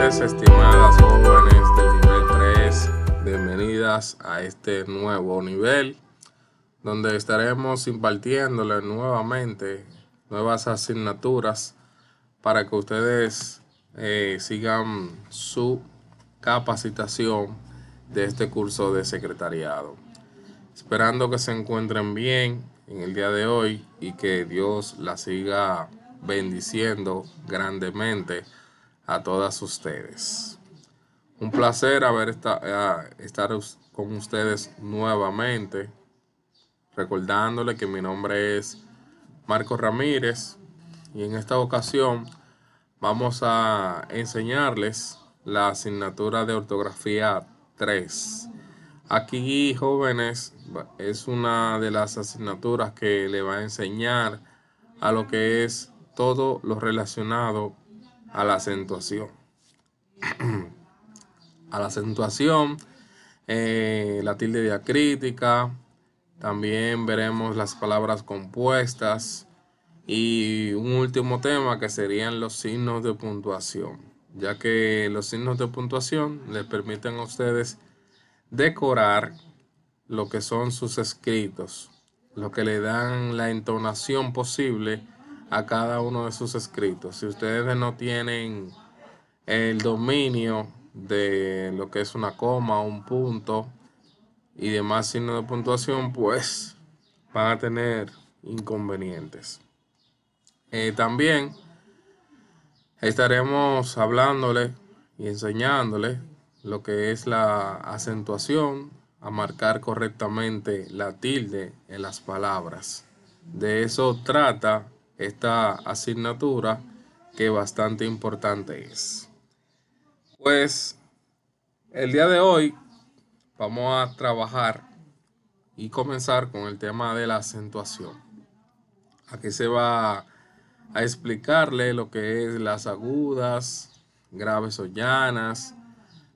estimadas jóvenes del nivel 3. Bienvenidas a este nuevo nivel, donde estaremos impartiéndoles nuevamente nuevas asignaturas para que ustedes eh, sigan su capacitación de este curso de secretariado. Esperando que se encuentren bien en el día de hoy y que Dios la siga bendiciendo grandemente a todas ustedes. Un placer haber esta, estar con ustedes nuevamente. Recordándole que mi nombre es Marco Ramírez y en esta ocasión vamos a enseñarles la asignatura de ortografía 3. Aquí, jóvenes, es una de las asignaturas que le va a enseñar a lo que es todo lo relacionado a la acentuación. a la acentuación, eh, la tilde diacrítica, también veremos las palabras compuestas y un último tema que serían los signos de puntuación, ya que los signos de puntuación les permiten a ustedes decorar lo que son sus escritos, lo que le dan la entonación posible a cada uno de sus escritos. Si ustedes no tienen el dominio de lo que es una coma, un punto y demás signos de puntuación, pues van a tener inconvenientes. Eh, también estaremos hablándole y enseñándole lo que es la acentuación, a marcar correctamente la tilde en las palabras. De eso trata esta asignatura que bastante importante es. Pues el día de hoy vamos a trabajar y comenzar con el tema de la acentuación. Aquí se va a explicarle lo que es las agudas, graves o llanas,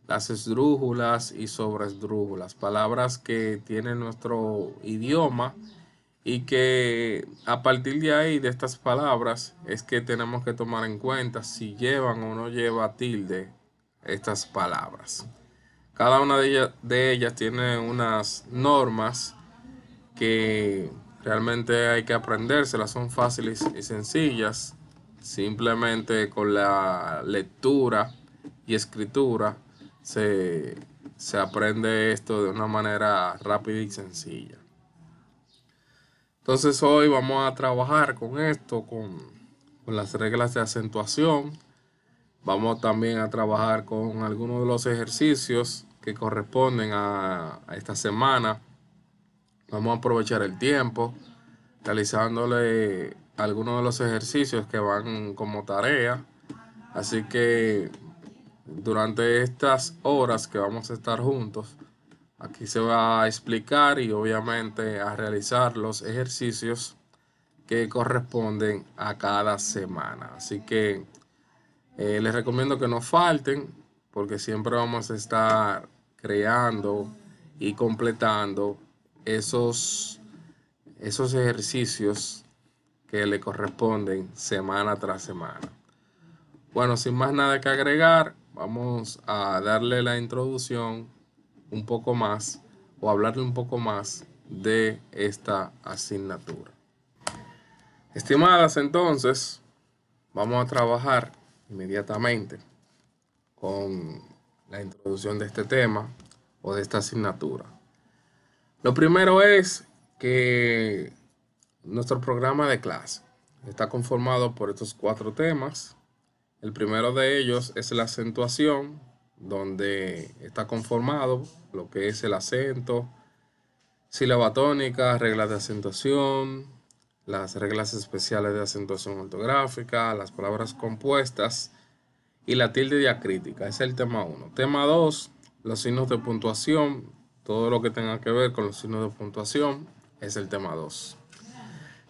las esdrújulas y sobresdrújulas, palabras que tiene nuestro idioma y que a partir de ahí, de estas palabras, es que tenemos que tomar en cuenta si llevan o no lleva tilde estas palabras. Cada una de ellas, tiene unas normas que realmente hay que aprendérselas, son fáciles y sencillas, simplemente con la lectura y escritura se aprende esto de una manera rápida y sencilla. Entonces hoy vamos a trabajar con esto, con, las reglas de acentuación. Vamos también a trabajar con algunos de los ejercicios que corresponden a, a esta semana. Vamos a aprovechar el tiempo realizándole algunos de los ejercicios que van como tarea. Así que durante estas horas que vamos a estar juntos, Aquí se va a explicar y obviamente a realizar los ejercicios que corresponden a cada semana. Así que eh, les recomiendo que no falten porque siempre vamos a estar creando y completando esos, esos ejercicios que le corresponden semana tras semana. Bueno, sin más nada que agregar, vamos a darle la introducción un poco más o hablarle un poco más de esta asignatura. Estimadas, entonces, vamos a trabajar inmediatamente con la introducción de este tema o de esta asignatura. Lo primero es que nuestro programa de clase está conformado por estos cuatro temas. El primero de ellos es la acentuación, donde está conformado lo que es el acento, sílaba tónica, reglas de acentuación, las reglas especiales de acentuación ortográfica, las palabras compuestas y la tilde diacrítica. Es el tema 1. Tema 2, los signos de puntuación, todo lo que tenga que ver con los signos de puntuación, es el tema 2.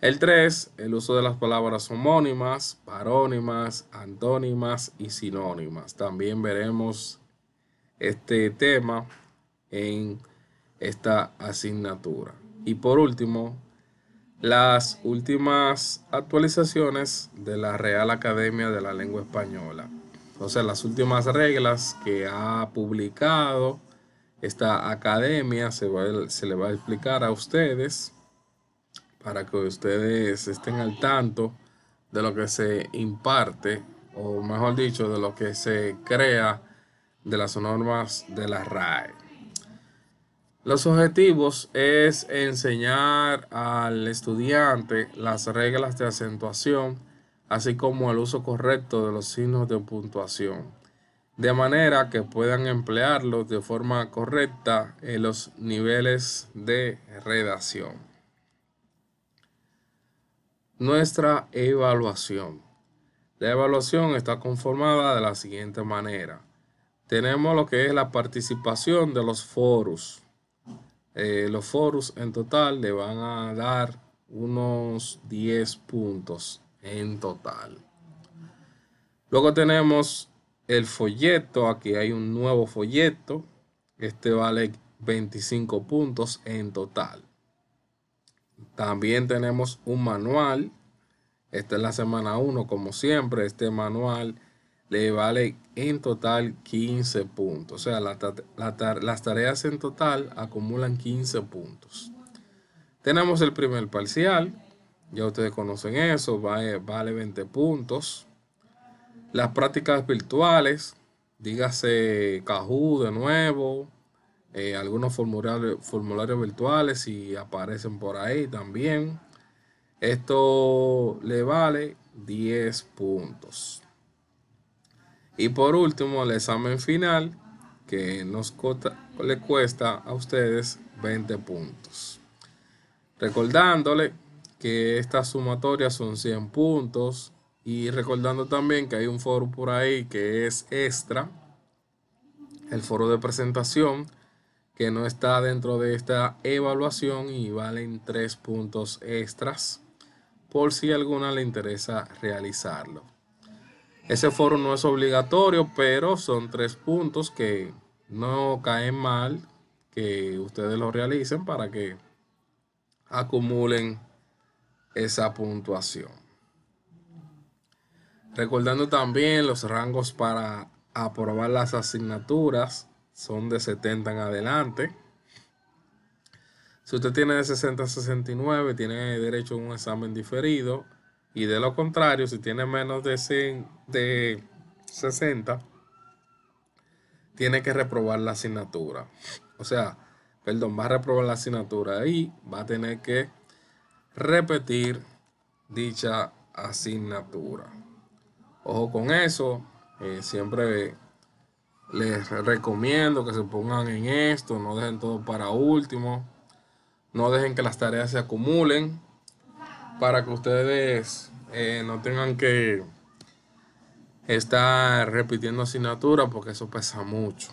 El 3, el uso de las palabras homónimas, parónimas, antónimas y sinónimas. También veremos este tema en esta asignatura. Y por último, las últimas actualizaciones de la Real Academia de la Lengua Española. O sea, las últimas reglas que ha publicado esta academia se, se le va a explicar a ustedes para que ustedes estén al tanto de lo que se imparte, o mejor dicho, de lo que se crea de las normas de la RAE. Los objetivos es enseñar al estudiante las reglas de acentuación, así como el uso correcto de los signos de puntuación, de manera que puedan emplearlos de forma correcta en los niveles de redacción. Nuestra evaluación. La evaluación está conformada de la siguiente manera. Tenemos lo que es la participación de los foros. Eh, los foros en total le van a dar unos 10 puntos en total. Luego tenemos el folleto. Aquí hay un nuevo folleto. Este vale 25 puntos en total. También tenemos un manual. Esta es la semana 1, como siempre. Este manual le vale en total 15 puntos. O sea, las tareas en total acumulan 15 puntos. Tenemos el primer parcial. Ya ustedes conocen eso. Vale, vale 20 puntos. Las prácticas virtuales. Dígase Cajú de nuevo. Eh, algunos formularios, virtuales si aparecen por ahí también. Esto le vale 10 puntos. Y por último, el examen final, que nos cota, le cuesta a ustedes 20 puntos. Recordándole que esta sumatoria son 100 puntos. Y recordando también que hay un foro por ahí que es extra, el foro de presentación, que no está dentro de esta evaluación y valen tres puntos extras por si alguna le interesa realizarlo. Ese foro no es obligatorio, pero son tres puntos que no caen mal que ustedes lo realicen para que acumulen esa puntuación. Recordando también los rangos para aprobar las asignaturas son de 70 en adelante. Si usted tiene de 60 a 69, tiene derecho a un examen diferido. Y de lo contrario, si tiene menos de, 100, de 60, tiene que reprobar la asignatura. O sea, perdón, va a reprobar la asignatura y va a tener que repetir dicha asignatura. Ojo con eso, eh, siempre les recomiendo que se pongan en esto, no dejen todo para último, no dejen que las tareas se acumulen para que ustedes eh, no tengan que estar repitiendo asignaturas porque eso pesa mucho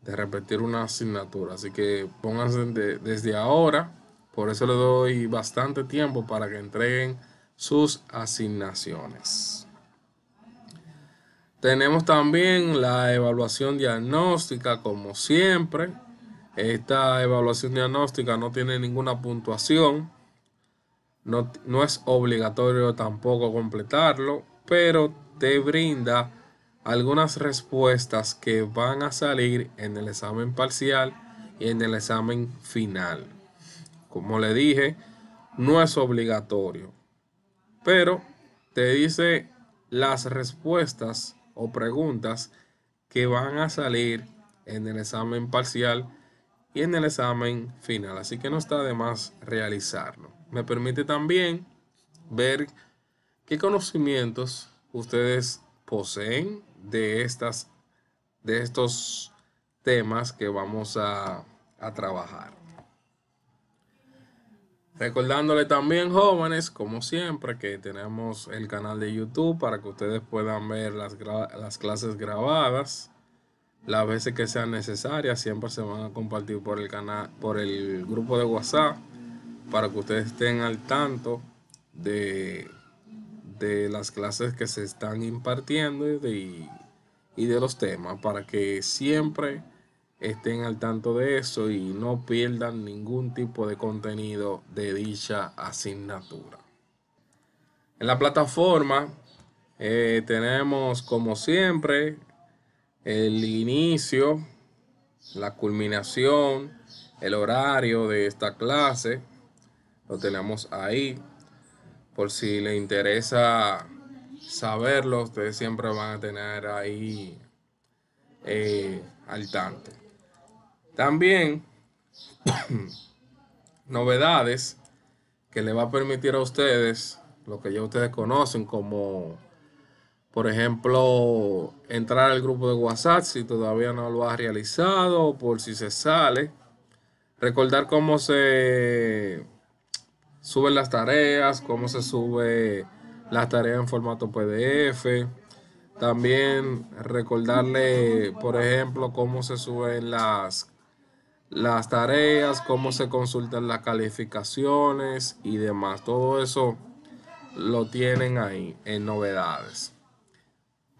de repetir una asignatura. Así que pónganse desde ahora, por eso les doy bastante tiempo para que entreguen sus asignaciones. Tenemos también la evaluación diagnóstica, como siempre. Esta evaluación diagnóstica no tiene ninguna puntuación. No, es obligatorio tampoco completarlo, pero te brinda algunas respuestas que van a salir en el examen parcial y en el examen final. Como le dije, no es obligatorio, pero te dice las respuestas o preguntas que van a salir en el examen parcial y en el examen final. Así que no está de más realizarlo. Me permite también ver qué conocimientos ustedes poseen de, estas, de estos temas que vamos a trabajar. Recordándole también, jóvenes, como siempre, que tenemos el canal de YouTube para que ustedes puedan ver las, las clases grabadas. Las veces que sean necesarias, siempre se van a compartir por el canal, por el grupo de WhatsApp, para que ustedes estén al tanto de, las clases que se están impartiendo y de los temas, para que siempre estén al tanto de eso y no pierdan ningún tipo de contenido de dicha asignatura. En la plataforma eh, tenemos como siempre el inicio, la culminación, el horario de esta clase. Lo tenemos ahí. Por si le interesa saberlo, ustedes siempre van a tener ahí eh, al tanto. También novedades que le va a permitir a ustedes lo que ya ustedes conocen como por ejemplo entrar al grupo de WhatsApp si todavía no lo ha realizado o por si se sale recordar cómo se suben las tareas cómo se sube las tareas en formato PDF también recordarle por ejemplo cómo se suben las las tareas, cómo se consultan las calificaciones y demás. Todo eso lo tienen ahí en novedades.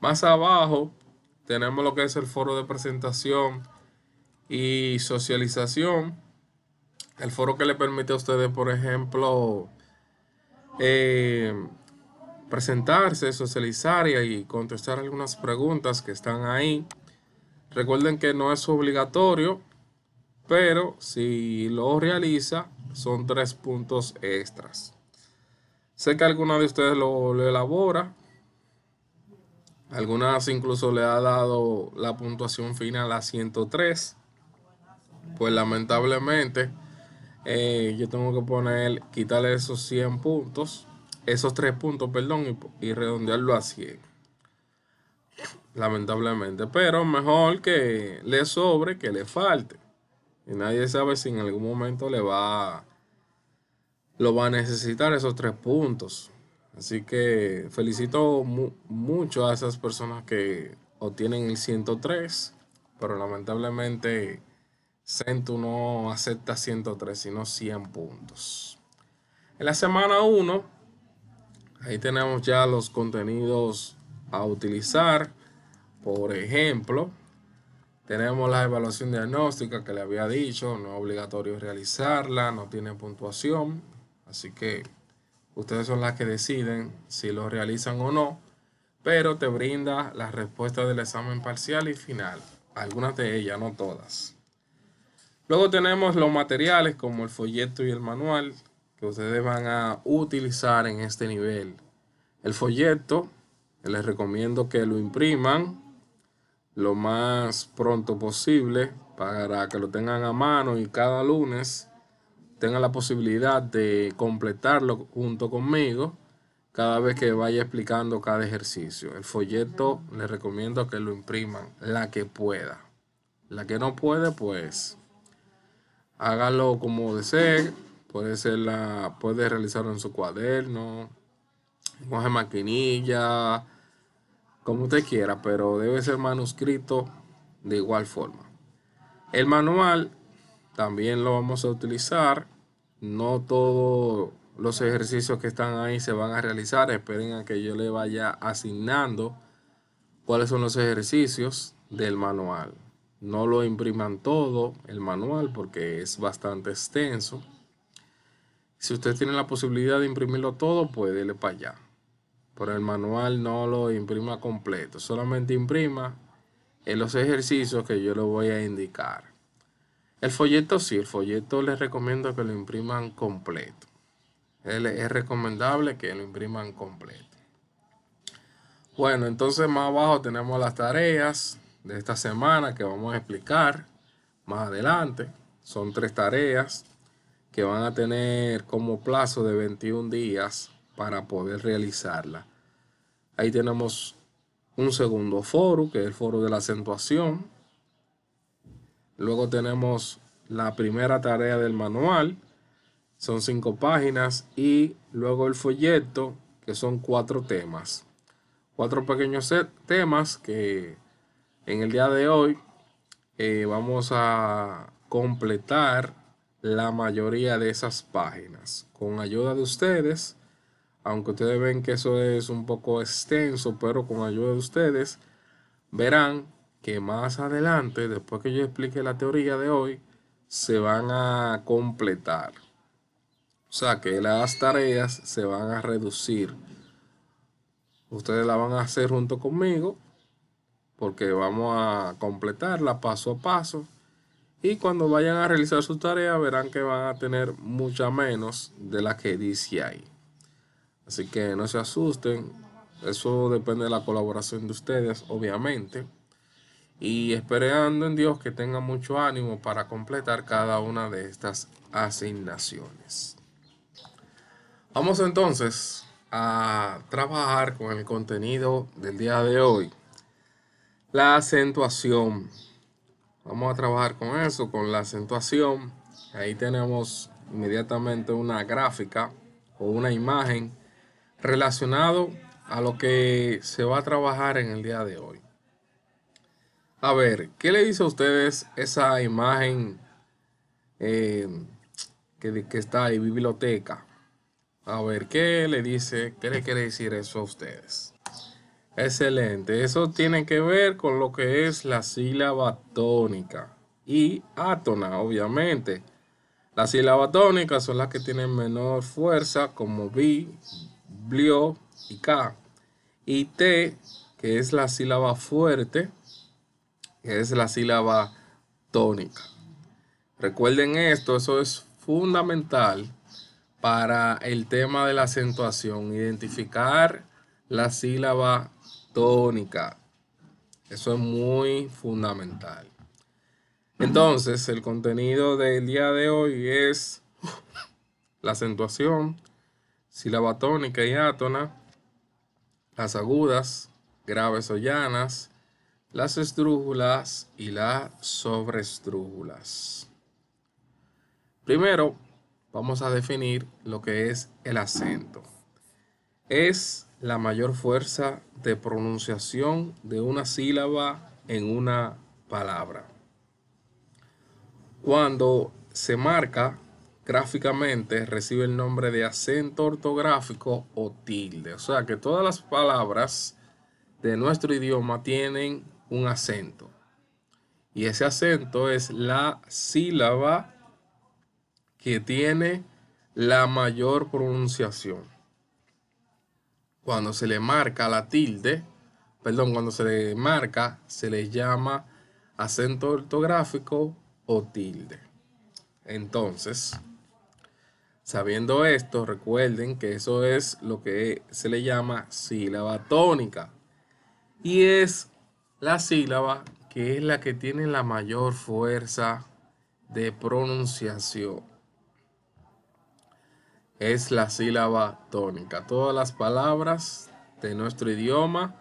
Más abajo tenemos lo que es el foro de presentación y socialización. El foro que le permite a ustedes, por ejemplo, eh, presentarse, socializar y contestar algunas preguntas que están ahí. Recuerden que no es obligatorio, pero si lo realiza son tres puntos extras. Sé que alguna de ustedes lo, elabora, algunas incluso le ha dado la puntuación final a 103. Pues lamentablemente eh, yo tengo que poner, quitarle esos 100 puntos, esos tres puntos, perdón, y redondearlo a 100. Lamentablemente, pero mejor que le sobre que le falte. Y nadie sabe si en algún momento le va lo va a necesitar esos tres puntos. Así que felicito mucho a esas personas que obtienen el 103, pero lamentablemente Centu no acepta 103, sino 100 puntos. En la semana 1, ahí tenemos ya los contenidos a utilizar. Por ejemplo, tenemos la evaluación diagnóstica que le había dicho, no es obligatorio realizarla, no tiene puntuación, así que ustedes son las que deciden si lo realizan o no, pero te brinda las respuestas del examen parcial y final, algunas de ellas, no todas. Luego tenemos los materiales como el folleto y el manual que ustedes van a utilizar en este nivel. El folleto, les recomiendo que lo impriman lo más pronto posible para que lo tengan a mano y cada lunes tengan la posibilidad de completarlo junto conmigo cada vez que vaya explicando cada ejercicio. El folleto les recomiendo que lo impriman la que pueda. La que no puede, pues hágalo como desee. Puede ser la, puede realizarlo en su cuaderno, coge maquinilla, como usted quiera, pero debe ser manuscrito de igual forma. El manual también lo vamos a utilizar. No todos los ejercicios que están ahí se van a realizar. Esperen a que yo le vaya asignando cuáles son los ejercicios del manual. No lo impriman todo el manual porque es bastante extenso. Si usted tiene la posibilidad de imprimirlo todo, puede irle para allá pero el manual no lo imprima completo, solamente imprima en eh, los ejercicios que yo le voy a indicar. El folleto sí, el folleto les recomiendo que lo impriman completo. Es recomendable que lo impriman completo. Bueno, entonces más abajo tenemos las tareas de esta semana que vamos a explicar más adelante. Son tres tareas que van a tener como plazo de 21 días para poder realizarla. Ahí tenemos un segundo foro, que es el foro de la acentuación. Luego tenemos la primera tarea del manual, son cinco páginas, y luego el folleto, que son cuatro temas. Cuatro pequeños temas que en el día de hoy eh, vamos a completar la mayoría de esas páginas. Con ayuda de ustedes, aunque ustedes ven que eso es un poco extenso, pero con ayuda de ustedes, verán que más adelante, después que yo explique la teoría de hoy, se van a completar. O sea que las tareas se van a reducir. Ustedes la van a hacer junto conmigo porque vamos a completarla paso a paso. Y cuando vayan a realizar su tarea verán que van a tener mucha menos de la que dice ahí. Así que no se asusten, eso depende de la colaboración de ustedes, obviamente. Y esperando en Dios que tengan mucho ánimo para completar cada una de estas asignaciones. Vamos entonces a trabajar con el contenido del día de hoy. La acentuación. Vamos a trabajar con eso, con la acentuación. Ahí tenemos inmediatamente una gráfica o una imagen relacionado a lo que se va a trabajar en el día de hoy. A ver, ¿qué le dice a ustedes esa imagen eh, que, está ahí, biblioteca? A ver, ¿qué le dice, qué le quiere decir eso a ustedes? Excelente, eso tiene que ver con lo que es la sílaba tónica y átona, obviamente. Las sílabas tónicas son las que tienen menor fuerza, como vi y K. Y T, que es la sílaba fuerte, es la sílaba tónica. Recuerden esto, eso es fundamental para el tema de la acentuación, identificar la sílaba tónica. Eso es muy fundamental. Entonces, el contenido del día de hoy es la acentuación, sílaba tónica y átona, las agudas, graves o llanas, las estrújulas y las sobreestrújulas. Primero, vamos a definir lo que es el acento. Es la mayor fuerza de pronunciación de una sílaba en una palabra. Cuando se marca gráficamente recibe el nombre de acento ortográfico o tilde. O sea que todas las palabras de nuestro idioma tienen un acento. Y ese acento es la sílaba que tiene la mayor pronunciación. Cuando se le marca la tilde, perdón, cuando se le marca, se le llama acento ortográfico o tilde. Entonces, Sabiendo esto, recuerden que eso es lo que se le llama sílaba tónica. Y es la sílaba que es la que tiene la mayor fuerza de pronunciación. Es la sílaba tónica. Todas las palabras de nuestro idioma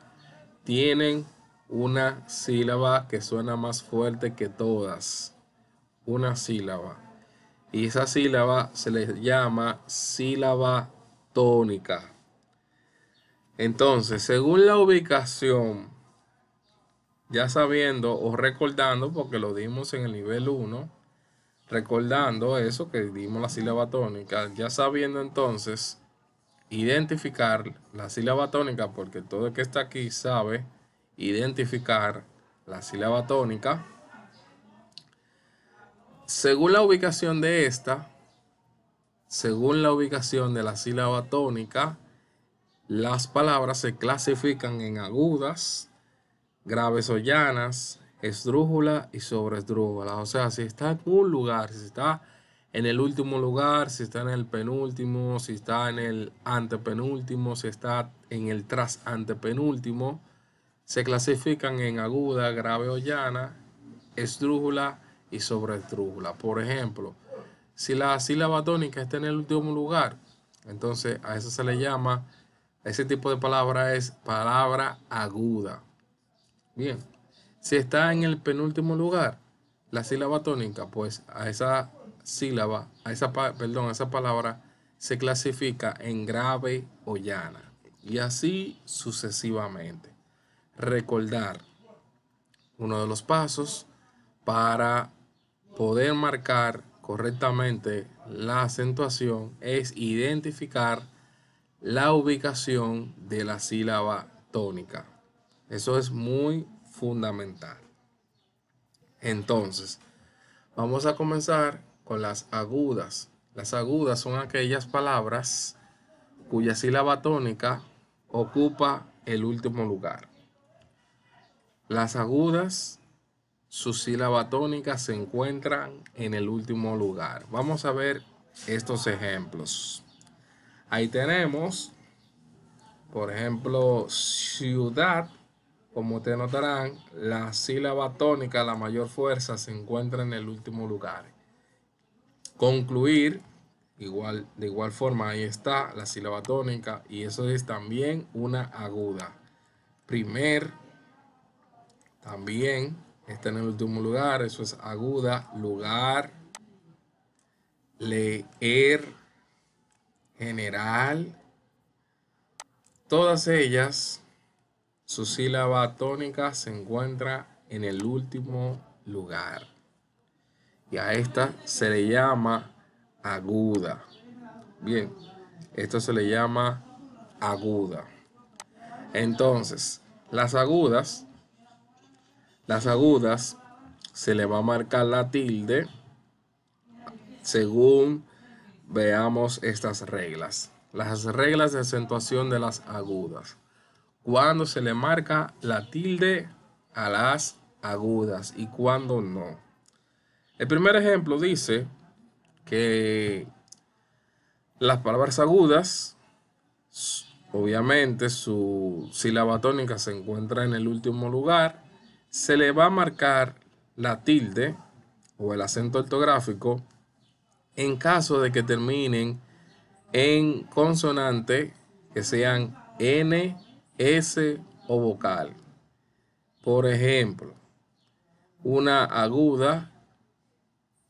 tienen una sílaba que suena más fuerte que todas. Una sílaba. Y esa sílaba se le llama sílaba tónica. Entonces, según la ubicación, ya sabiendo o recordando, porque lo dimos en el nivel 1, recordando eso que dimos la sílaba tónica, ya sabiendo entonces identificar la sílaba tónica, porque todo el que está aquí sabe identificar la sílaba tónica. Según la ubicación de esta, según la ubicación de la sílaba tónica, las palabras se clasifican en agudas, graves o llanas, esdrújula y sobreesdrújula. O sea, si está en un lugar, si está en el último lugar, si está en el penúltimo, si está en el antepenúltimo, si está en el tras antepenúltimo, se clasifican en aguda, grave o llana, esdrújula y sobre trújula. Por ejemplo, si la sílaba tónica está en el último lugar, entonces a eso se le llama, ese tipo de palabra es palabra aguda. Bien, si está en el penúltimo lugar, la sílaba tónica, pues a esa sílaba, a esa, perdón, a esa palabra se clasifica en grave o llana. Y así sucesivamente. Recordar uno de los pasos para poder marcar correctamente la acentuación es identificar la ubicación de la sílaba tónica. Eso es muy fundamental. Entonces, vamos a comenzar con las agudas. Las agudas son aquellas palabras cuya sílaba tónica ocupa el último lugar. Las agudas su sílaba tónica se encuentran en el último lugar. Vamos a ver estos ejemplos. Ahí tenemos, por ejemplo, ciudad. Como te notarán, la sílaba tónica, la mayor fuerza, se encuentra en el último lugar. Concluir, igual, de igual forma, ahí está la sílaba tónica y eso es también una aguda. Primer, también está en el último lugar, eso es aguda, lugar, leer, general. Todas ellas, su sílaba tónica se encuentra en el último lugar. Y a esta se le llama aguda. Bien, esto se le llama aguda. Entonces, las agudas las agudas se le va a marcar la tilde según veamos estas reglas. Las reglas de acentuación de las agudas. Cuando se le marca la tilde a las agudas y cuando no. El primer ejemplo dice que las palabras agudas, obviamente su sílaba tónica se encuentra en el último lugar se le va a marcar la tilde o el acento ortográfico en caso de que terminen en consonante que sean N, S o vocal. Por ejemplo, una aguda,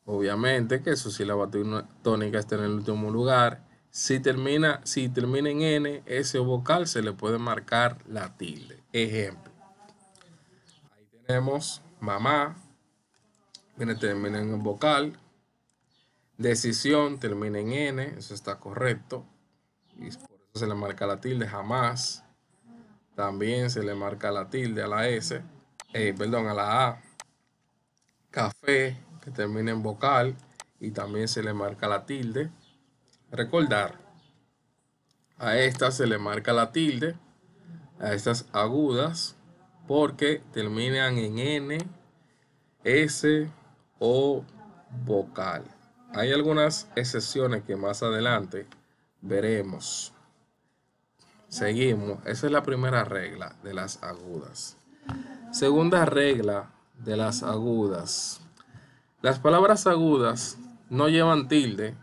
obviamente que su sílaba tónica está en el último lugar. Si termina, si termina en N, S o vocal, se le puede marcar la tilde. Ejemplo. Tenemos mamá, viene, termina en vocal. Decisión termina en N, eso está correcto. Y por eso se le marca la tilde, jamás. También se le marca la tilde a la S, eh, perdón, a la A. Café, que termina en vocal, y también se le marca la tilde. Recordar, a esta se le marca la tilde, a estas agudas porque terminan en N, S o vocal. Hay algunas excepciones que más adelante veremos. Seguimos. Esa es la primera regla de las agudas. Segunda regla de las agudas. Las palabras agudas no llevan tilde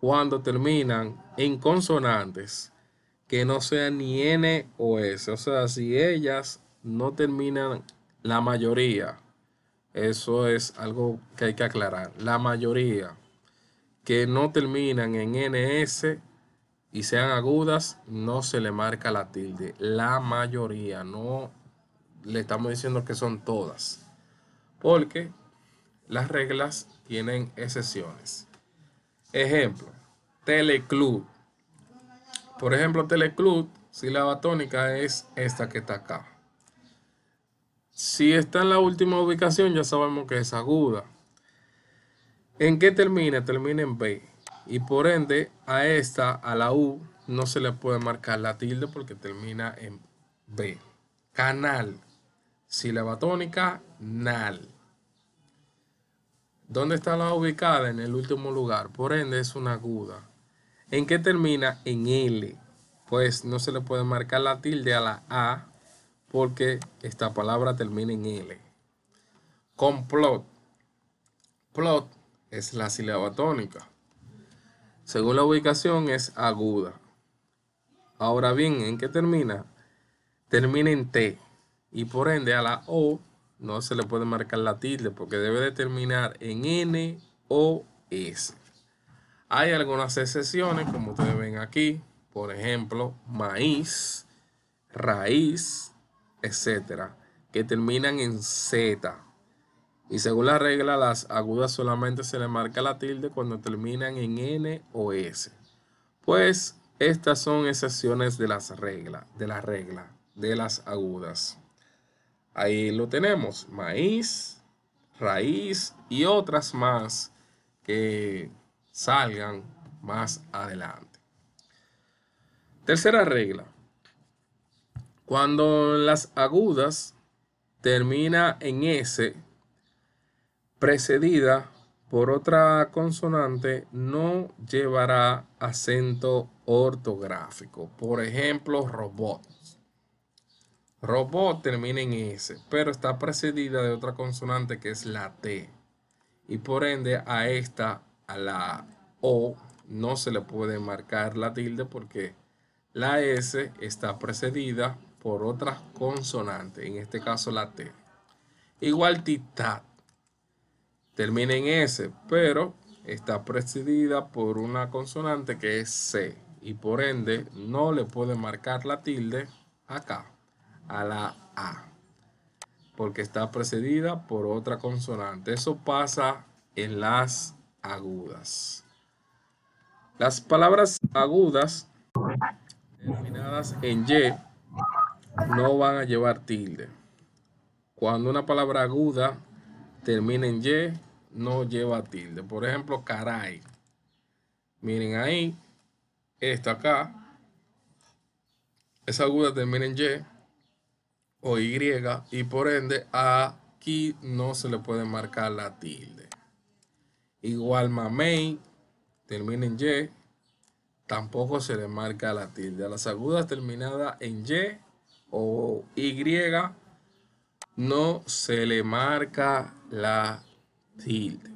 cuando terminan en consonantes que no sean ni N o S. O sea, si ellas no terminan la mayoría. Eso es algo que hay que aclarar. La mayoría que no terminan en NS y sean agudas, no se le marca la tilde. La mayoría, no le estamos diciendo que son todas. Porque las reglas tienen excepciones. Ejemplo, Teleclub. Por ejemplo, Teleclub, sílaba tónica es esta que está acá. Si está en la última ubicación, ya sabemos que es aguda. ¿En qué termina? Termina en B. Y por ende, a esta, a la U, no se le puede marcar la tilde porque termina en B. Canal. Sílaba tónica, nal. ¿Dónde está la ubicada? En el último lugar. Por ende, es una aguda. ¿En qué termina? En L. Pues no se le puede marcar la tilde a la A porque esta palabra termina en L. Complot. Plot es la sílaba tónica. Según la ubicación es aguda. Ahora bien, ¿en qué termina? Termina en T. Y por ende a la O no se le puede marcar la tilde porque debe de terminar en N o S. Hay algunas excepciones como ustedes ven aquí. Por ejemplo, maíz, raíz, etcétera, que terminan en Z. Y según la regla, las agudas solamente se le marca la tilde cuando terminan en N o S. Pues estas son excepciones de las reglas, de la regla, de las agudas. Ahí lo tenemos, maíz, raíz y otras más que salgan más adelante. Tercera regla, cuando las agudas termina en S, precedida por otra consonante, no llevará acento ortográfico. Por ejemplo, robot. Robot termina en S, pero está precedida de otra consonante que es la T. Y por ende a esta, a la O, no se le puede marcar la tilde porque la S está precedida por otras consonante... en este caso la T. Igual TITAT... termina en S, pero está precedida por una consonante que es C y por ende no le puede marcar la tilde acá a la A porque está precedida por otra consonante. Eso pasa en las agudas. Las palabras agudas terminadas en Y no van a llevar tilde. Cuando una palabra aguda termina en Y, no lleva tilde. Por ejemplo, caray. Miren ahí, esta acá, esa aguda termina en Y o Y y por ende aquí no se le puede marcar la tilde. Igual mamey termina en Y, tampoco se le marca la tilde. A las agudas terminadas en Y o Y, no se le marca la tilde.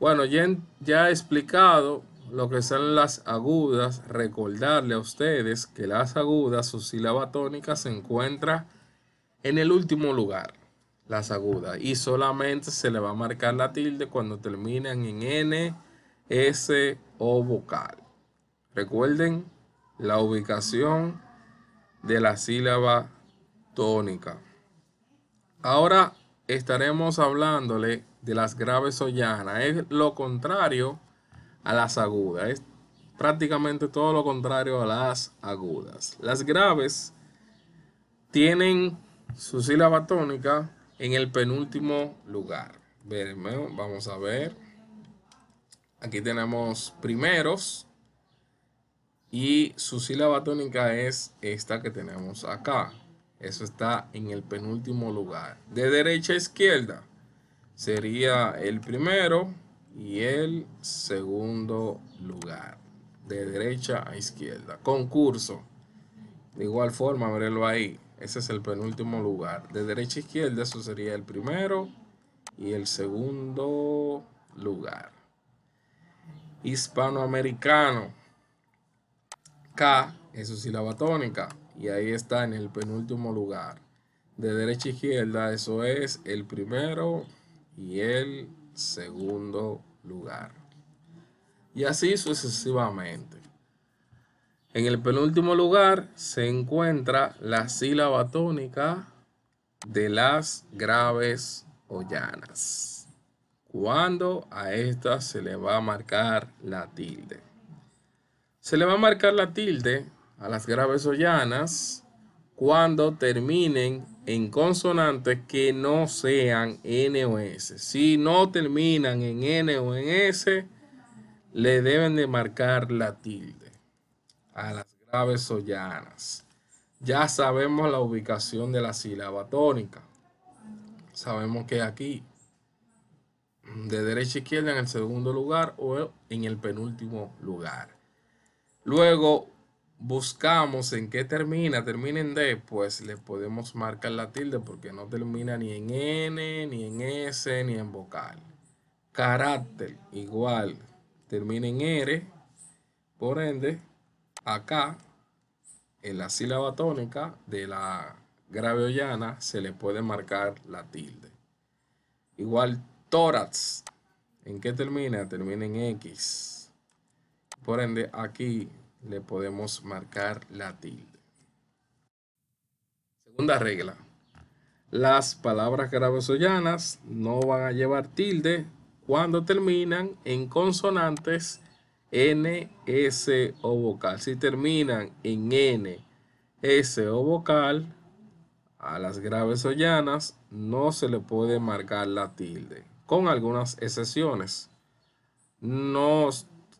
Bueno, ya, he explicado lo que son las agudas. Recordarle a ustedes que las agudas, su sílaba tónica, se encuentra en el último lugar, las agudas. Y solamente se le va a marcar la tilde cuando terminan en N, S o vocal. Recuerden la ubicación de la sílaba tónica. Ahora estaremos hablándole de las graves sollanas. Es lo contrario a las agudas. Es prácticamente todo lo contrario a las agudas. Las graves tienen su sílaba tónica en el penúltimo lugar. Vamos a ver. Aquí tenemos primeros, y su sílaba tónica es esta que tenemos acá. Eso está en el penúltimo lugar. De derecha a izquierda sería el primero y el segundo lugar. De derecha a izquierda. Concurso. De igual forma, verlo ahí. Ese es el penúltimo lugar. De derecha a izquierda, eso sería el primero y el segundo lugar. Hispanoamericano K es su sílaba tónica y ahí está en el penúltimo lugar. De derecha a izquierda, eso es el primero y el segundo lugar. Y así sucesivamente. En el penúltimo lugar se encuentra la sílaba tónica de las graves o llanas. Cuando a esta se le va a marcar la tilde. Se le va a marcar la tilde a las graves llanas cuando terminen en consonantes que no sean N o S. Si no terminan en N o en S, le deben de marcar la tilde a las graves llanas. Ya sabemos la ubicación de la sílaba tónica. Sabemos que aquí, de derecha a izquierda en el segundo lugar o en el penúltimo lugar. Luego buscamos en qué termina, termina en D, pues le podemos marcar la tilde porque no termina ni en N, ni en S, ni en vocal. Carácter, igual, termina en R, por ende, acá, en la sílaba tónica de la grave llana, se le puede marcar la tilde. Igual, tórax, ¿en qué termina? Termina en X. Por ende, aquí le podemos marcar la tilde. Segunda regla. Las palabras graves llanas no van a llevar tilde cuando terminan en consonantes N, S o vocal. Si terminan en N, S o vocal, a las graves o llanas no se le puede marcar la tilde, con algunas excepciones. No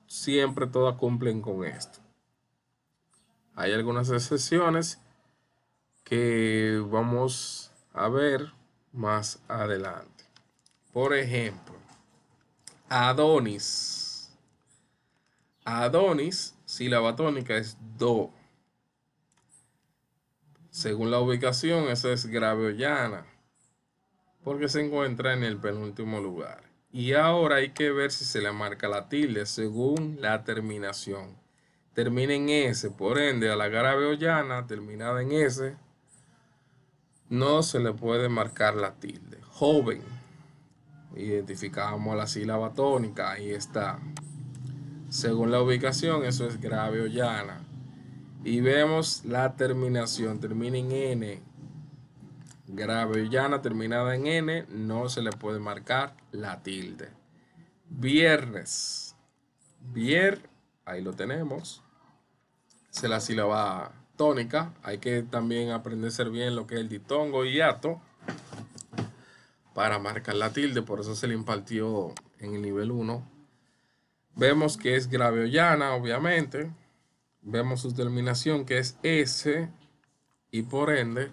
siempre todas cumplen con esto. Hay algunas excepciones que vamos a ver más adelante. Por ejemplo, Adonis. Adonis, sílaba tónica es do. Según la ubicación, esa es grave llana, porque se encuentra en el penúltimo lugar. Y ahora hay que ver si se le marca la tilde según la terminación. Termina en S, por ende, a la grave llana terminada en S, no se le puede marcar la tilde. Joven. Identificamos la sílaba tónica, ahí está. Según la ubicación, eso es grave o llana. Y vemos la terminación, termina en N, llana terminada en N no se le puede marcar la tilde. Viernes. Vier, ahí lo tenemos. Se la sílaba tónica. Hay que también ser bien lo que es el ditongo y hiato para marcar la tilde. Por eso se le impartió en el nivel 1. Vemos que es llana, obviamente. Vemos su terminación que es S y por ende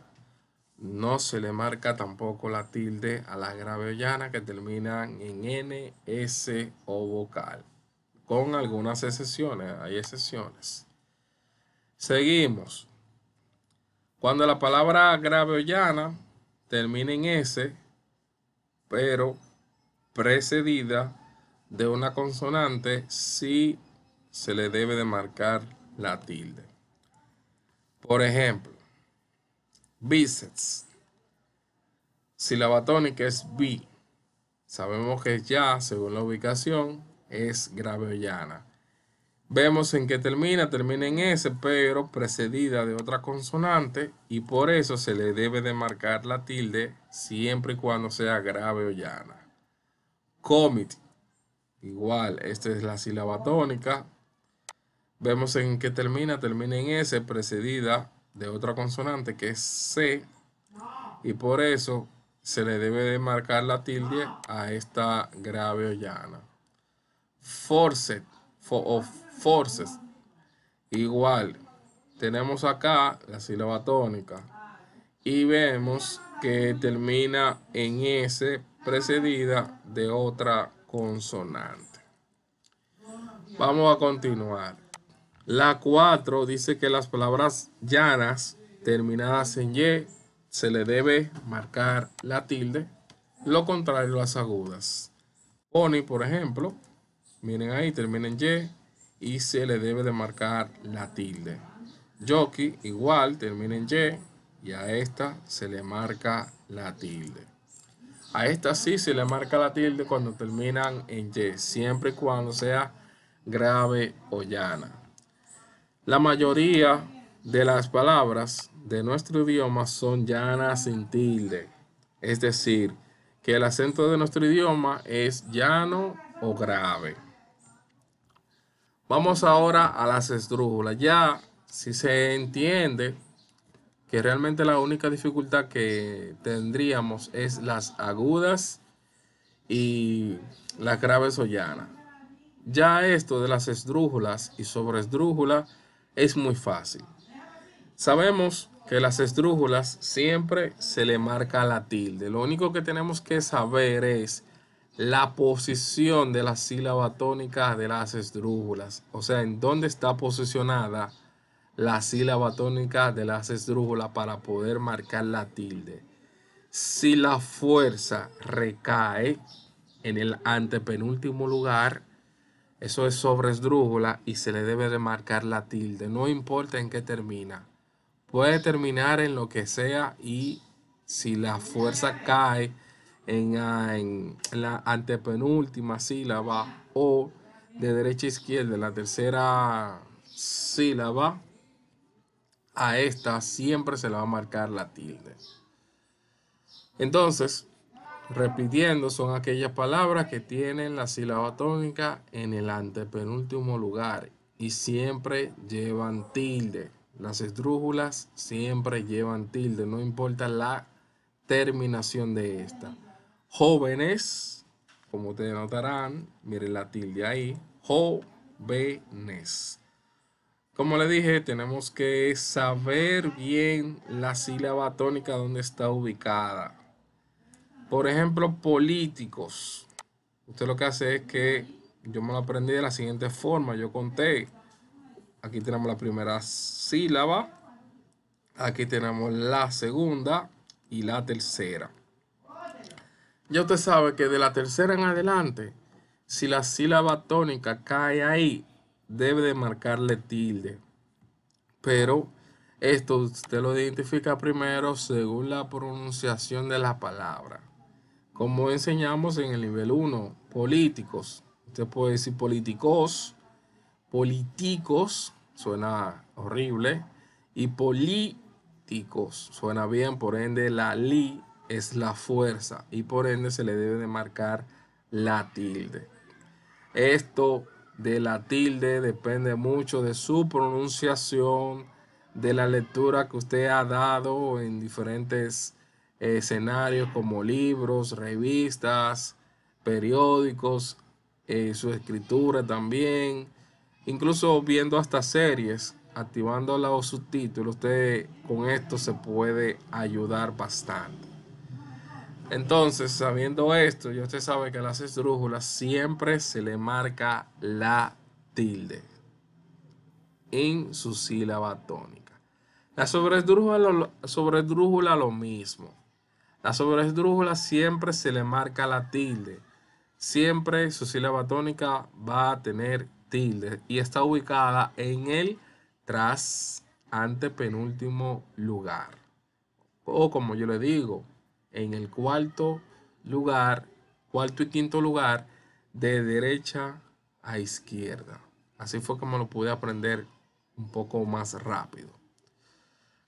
no se le marca tampoco la tilde a las graves que terminan en N, S o vocal, con algunas excepciones, hay excepciones. Seguimos. Cuando la palabra grave llana termina en S, pero precedida de una consonante, sí se le debe de marcar la tilde. Por ejemplo, Bíceps. Sílaba tónica es B. Sabemos que ya, según la ubicación, es grave o llana. Vemos en qué termina, termina en S, pero precedida de otra consonante y por eso se le debe de marcar la tilde siempre y cuando sea grave o llana. commit, igual, esta es la sílaba tónica. Vemos en qué termina, termina en S, precedida de otra consonante que es C y por eso se le debe de marcar la tilde a esta grave o llana. Forced o forces. Igual, tenemos acá la sílaba tónica y vemos que termina en S precedida de otra consonante. Vamos a continuar. La 4 dice que las palabras llanas terminadas en Y se le debe marcar la tilde, lo contrario a las agudas. Pony, por ejemplo, miren ahí, termina en Y y se le debe de marcar la tilde. Jockey, igual, termina en Y y a esta se le marca la tilde. A esta sí se le marca la tilde cuando terminan en Y, siempre y cuando sea grave o llana. La mayoría de las palabras de nuestro idioma son llanas sin tilde. Es decir, que el acento de nuestro idioma es llano o grave. Vamos ahora a las esdrújulas. Ya si se entiende que realmente la única dificultad que tendríamos es las agudas y las graves o llanas. Ya esto de las esdrújulas y sobre esdrújulas es muy fácil. Sabemos que las esdrújulas siempre se le marca la tilde. Lo único que tenemos que saber es la posición de la sílaba tónica de las esdrújulas. O sea, en dónde está posicionada la sílaba tónica de las esdrújulas para poder marcar la tilde. Si la fuerza recae en el antepenúltimo lugar, eso es sobresdrújula y se le debe de marcar la tilde, no importa en qué termina. Puede terminar en lo que sea y si la fuerza cae ah, en, la antepenúltima sílaba o de derecha a izquierda, la tercera sílaba, a esta siempre se le va a marcar la tilde. Entonces, repitiendo son aquellas palabras que tienen la sílaba tónica en el antepenúltimo lugar y siempre llevan tilde. Las esdrújulas siempre llevan tilde, no importa la terminación de esta. Jóvenes, como ustedes notarán, miren la tilde ahí, jóvenes. Como le dije, tenemos que saber bien la sílaba tónica donde está ubicada por ejemplo, políticos. Usted lo que hace es que yo me lo aprendí de la siguiente forma. Yo conté. Aquí tenemos la primera sílaba. Aquí tenemos la segunda y la tercera. Ya usted sabe que de la tercera en adelante, si la sílaba tónica cae ahí, debe de marcarle tilde. Pero esto usted lo identifica primero según la pronunciación de la palabra como enseñamos en el nivel 1, políticos. Usted puede decir políticos, políticos, suena horrible, y políticos, suena bien, por ende la li es la fuerza y por ende se le debe de marcar la tilde. Esto de la tilde depende mucho de su pronunciación, de la lectura que usted ha dado en diferentes escenarios como libros, revistas, periódicos, eh, su escritura también, incluso viendo hasta series, activando los subtítulos, usted con esto se puede ayudar bastante. Entonces, sabiendo esto, ya usted sabe que a las esdrújulas siempre se le marca la tilde en su sílaba tónica. La sobredrújula sobresdrújula lo mismo. La sobresdrújula siempre se le marca la tilde. Siempre su sílaba tónica va a tener tilde y está ubicada en el tras penúltimo lugar. O como yo le digo, en el cuarto lugar, cuarto y quinto lugar, de derecha a izquierda. Así fue como lo pude aprender un poco más rápido.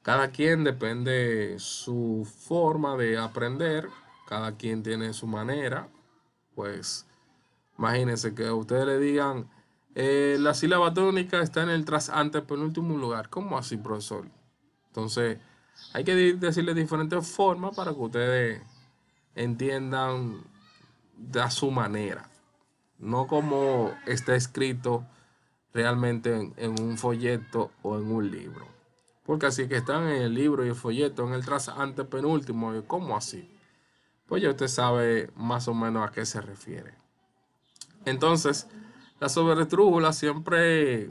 Cada quien depende su forma de aprender, cada quien tiene su manera. Pues imagínense que a ustedes le digan, eh, la sílaba tónica está en el tras penúltimo lugar. ¿Cómo así, profesor? Entonces, hay que decirle diferentes formas para que ustedes entiendan a su manera. No como está escrito realmente en un folleto o en un libro. Porque así que están en el libro y el folleto, en el tras antepenúltimo. ¿Cómo así? Pues ya usted sabe más o menos a qué se refiere. Entonces, la sobretrújula siempre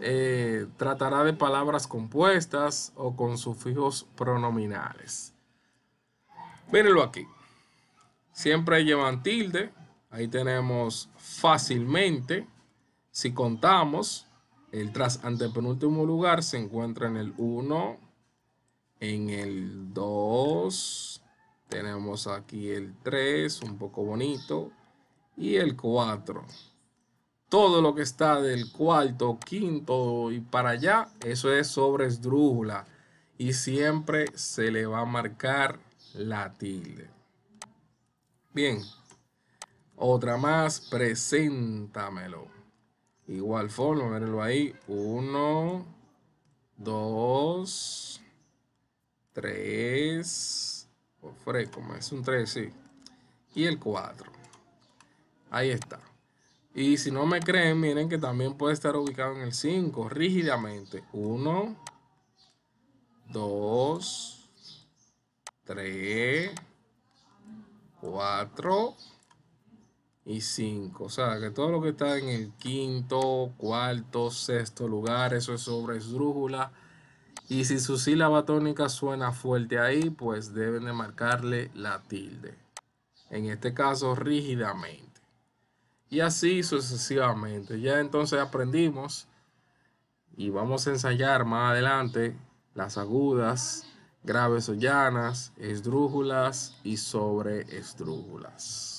eh, tratará de palabras compuestas o con sufijos pronominales. Mírenlo aquí. Siempre llevan tilde. Ahí tenemos fácilmente. Si contamos, el tras antepenúltimo lugar se encuentra en el 1, en el 2, tenemos aquí el 3, un poco bonito, y el 4. Todo lo que está del cuarto, quinto y para allá, eso es sobre esdrújula. Y siempre se le va a marcar la tilde. Bien, otra más, preséntamelo. Igual forma, mírenlo ahí. 1, 2, 3. como es un 3, sí. Y el 4. Ahí está. Y si no me creen, miren que también puede estar ubicado en el 5, rígidamente. 1, 2, 3, 4, y 5. O sea, que todo lo que está en el quinto, cuarto, sexto lugar, eso es sobre esdrújula. Y si su sílaba tónica suena fuerte ahí, pues deben de marcarle la tilde. En este caso, rígidamente. Y así sucesivamente. Ya entonces aprendimos y vamos a ensayar más adelante las agudas, graves o llanas, esdrújulas y sobre esdrújulas.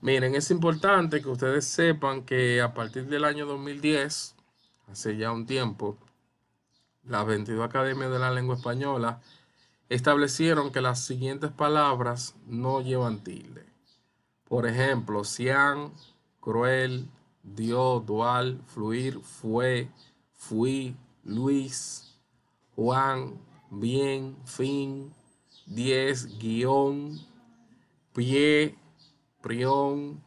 Miren, es importante que ustedes sepan que a partir del año 2010, hace ya un tiempo, las 22 academias de la lengua española establecieron que las siguientes palabras no llevan tilde. Por ejemplo, sean, cruel, dio, dual, fluir, fue, fui, Luis, Juan, bien, fin, diez, guión, pie, Prión,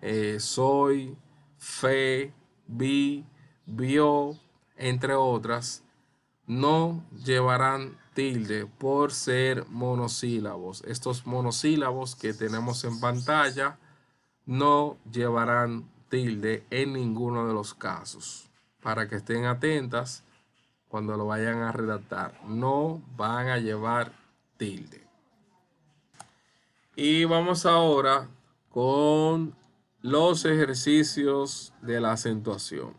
eh, Soy, Fe, Vi, Bio, entre otras, no llevarán tilde por ser monosílabos. Estos monosílabos que tenemos en pantalla no llevarán tilde en ninguno de los casos. Para que estén atentas cuando lo vayan a redactar. No van a llevar tilde. Y vamos ahora con los ejercicios de la acentuación.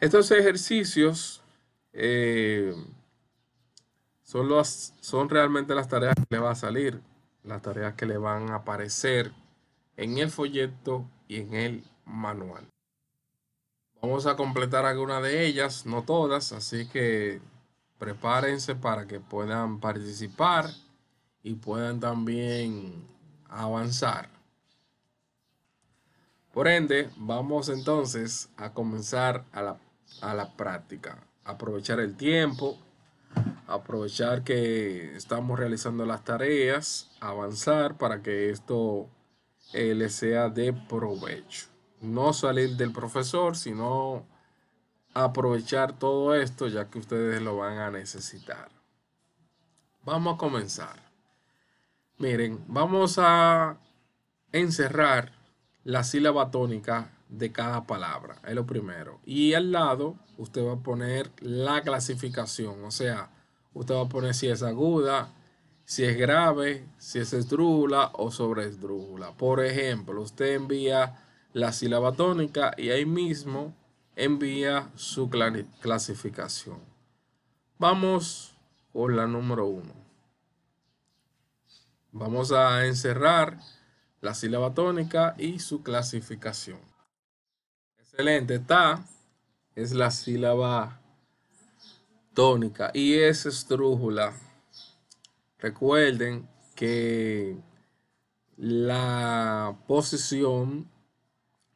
Estos ejercicios eh, son, son realmente las tareas que le van a salir, las tareas que le van a aparecer en el folleto y en el manual. Vamos a completar algunas de ellas, no todas, así que prepárense para que puedan participar y puedan también avanzar. Por ende, vamos entonces a comenzar a la, práctica. Aprovechar el tiempo, aprovechar que estamos realizando las tareas, avanzar para que esto eh, les sea de provecho. No salir del profesor, sino aprovechar todo esto ya que ustedes lo van a necesitar. Vamos a comenzar. Miren, vamos a encerrar la sílaba tónica de cada palabra. Es lo primero. Y al lado, usted va a poner la clasificación. O sea, usted va a poner si es aguda, si es grave, si es esdrújula o sobreesdrújula. Por ejemplo, usted envía la sílaba tónica y ahí mismo envía su clasificación. Vamos con la número uno. Vamos a encerrar la sílaba tónica y su clasificación. Excelente, ta es la sílaba tónica y es estrújula. Recuerden que la posición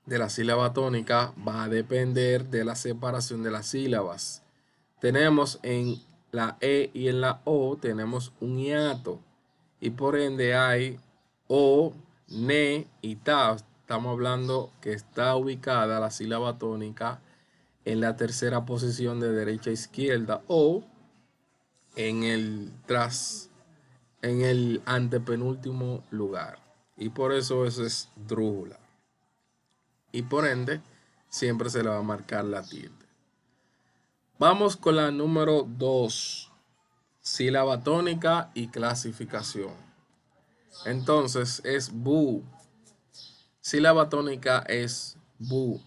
de la sílaba tónica va a depender de la separación de las sílabas. Tenemos en la E y en la O, tenemos un hiato y por ende hay o, ne y ta. Estamos hablando que está ubicada la sílaba tónica en la tercera posición de derecha a izquierda o en el tras en el antepenúltimo lugar. Y por eso eso es drújula. Y por ende, siempre se le va a marcar la tilde. Vamos con la número 2 sílaba tónica y clasificación. Entonces es bu. Sílaba tónica es bu.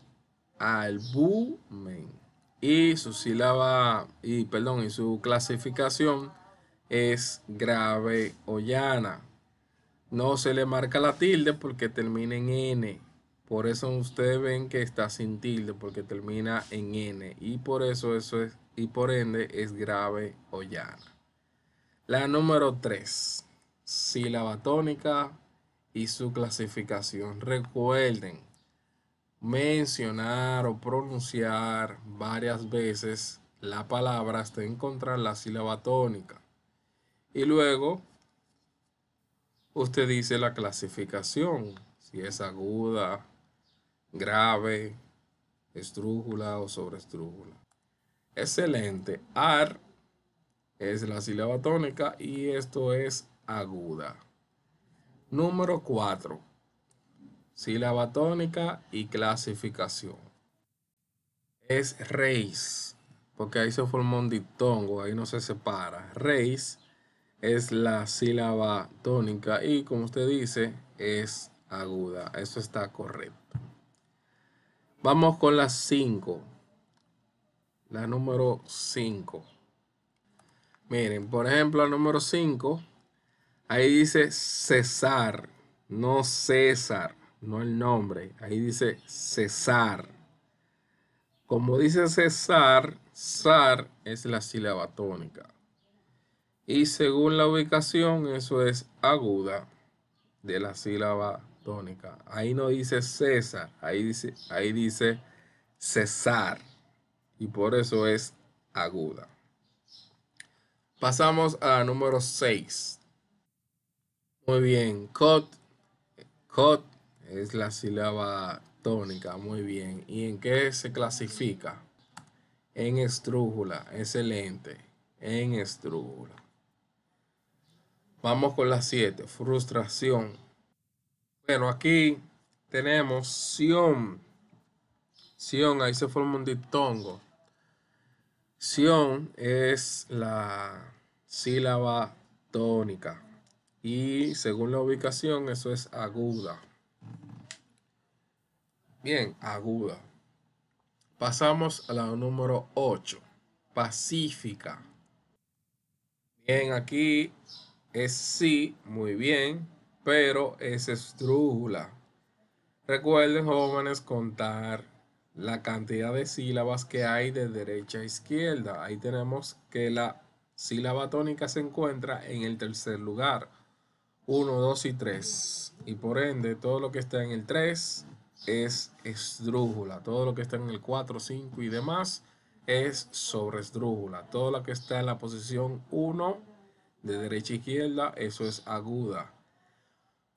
Al men Y su sílaba, y perdón, y su clasificación es grave o llana. No se le marca la tilde porque termina en N. Por eso ustedes ven que está sin tilde porque termina en N. Y por eso eso es, y por ende es grave o llana. La número 3, sílaba tónica y su clasificación. Recuerden mencionar o pronunciar varias veces la palabra hasta encontrar la sílaba tónica. Y luego usted dice la clasificación, si es aguda, grave, estrújula o sobreestrújula. Excelente. AR es la sílaba tónica y esto es aguda. Número 4. Sílaba tónica y clasificación. Es reis, porque ahí se formó un diptongo, ahí no se separa. Reis es la sílaba tónica y como usted dice, es aguda. Eso está correcto. Vamos con las 5. La número 5 Miren, por ejemplo, el número 5, ahí dice César, no César, no el nombre, ahí dice César. Como dice César, Sar es la sílaba tónica. Y según la ubicación, eso es aguda de la sílaba tónica. Ahí no dice César, ahí dice, ahí dice César. Y por eso es aguda. Pasamos a número 6. Muy bien, cot. Cot es la sílaba tónica, muy bien. ¿Y en qué se clasifica? En estrújula, excelente. En estrújula. Vamos con la 7, frustración. Bueno, aquí tenemos Sion. Sion, ahí se forma un diptongo. Sion es la sílaba tónica. Y según la ubicación, eso es aguda. Bien, aguda. Pasamos a la número 8, pacífica. Bien, aquí es sí, muy bien, pero es estrújula. Recuerden, jóvenes, contar la cantidad de sílabas que hay de derecha a izquierda. Ahí tenemos que la sílaba tónica se encuentra en el tercer lugar. 1, 2 y 3. Y por ende, todo lo que está en el 3 es esdrújula. Todo lo que está en el 4, 5 y demás es sobre esdrújula, Todo lo que está en la posición 1 de derecha a izquierda, eso es aguda.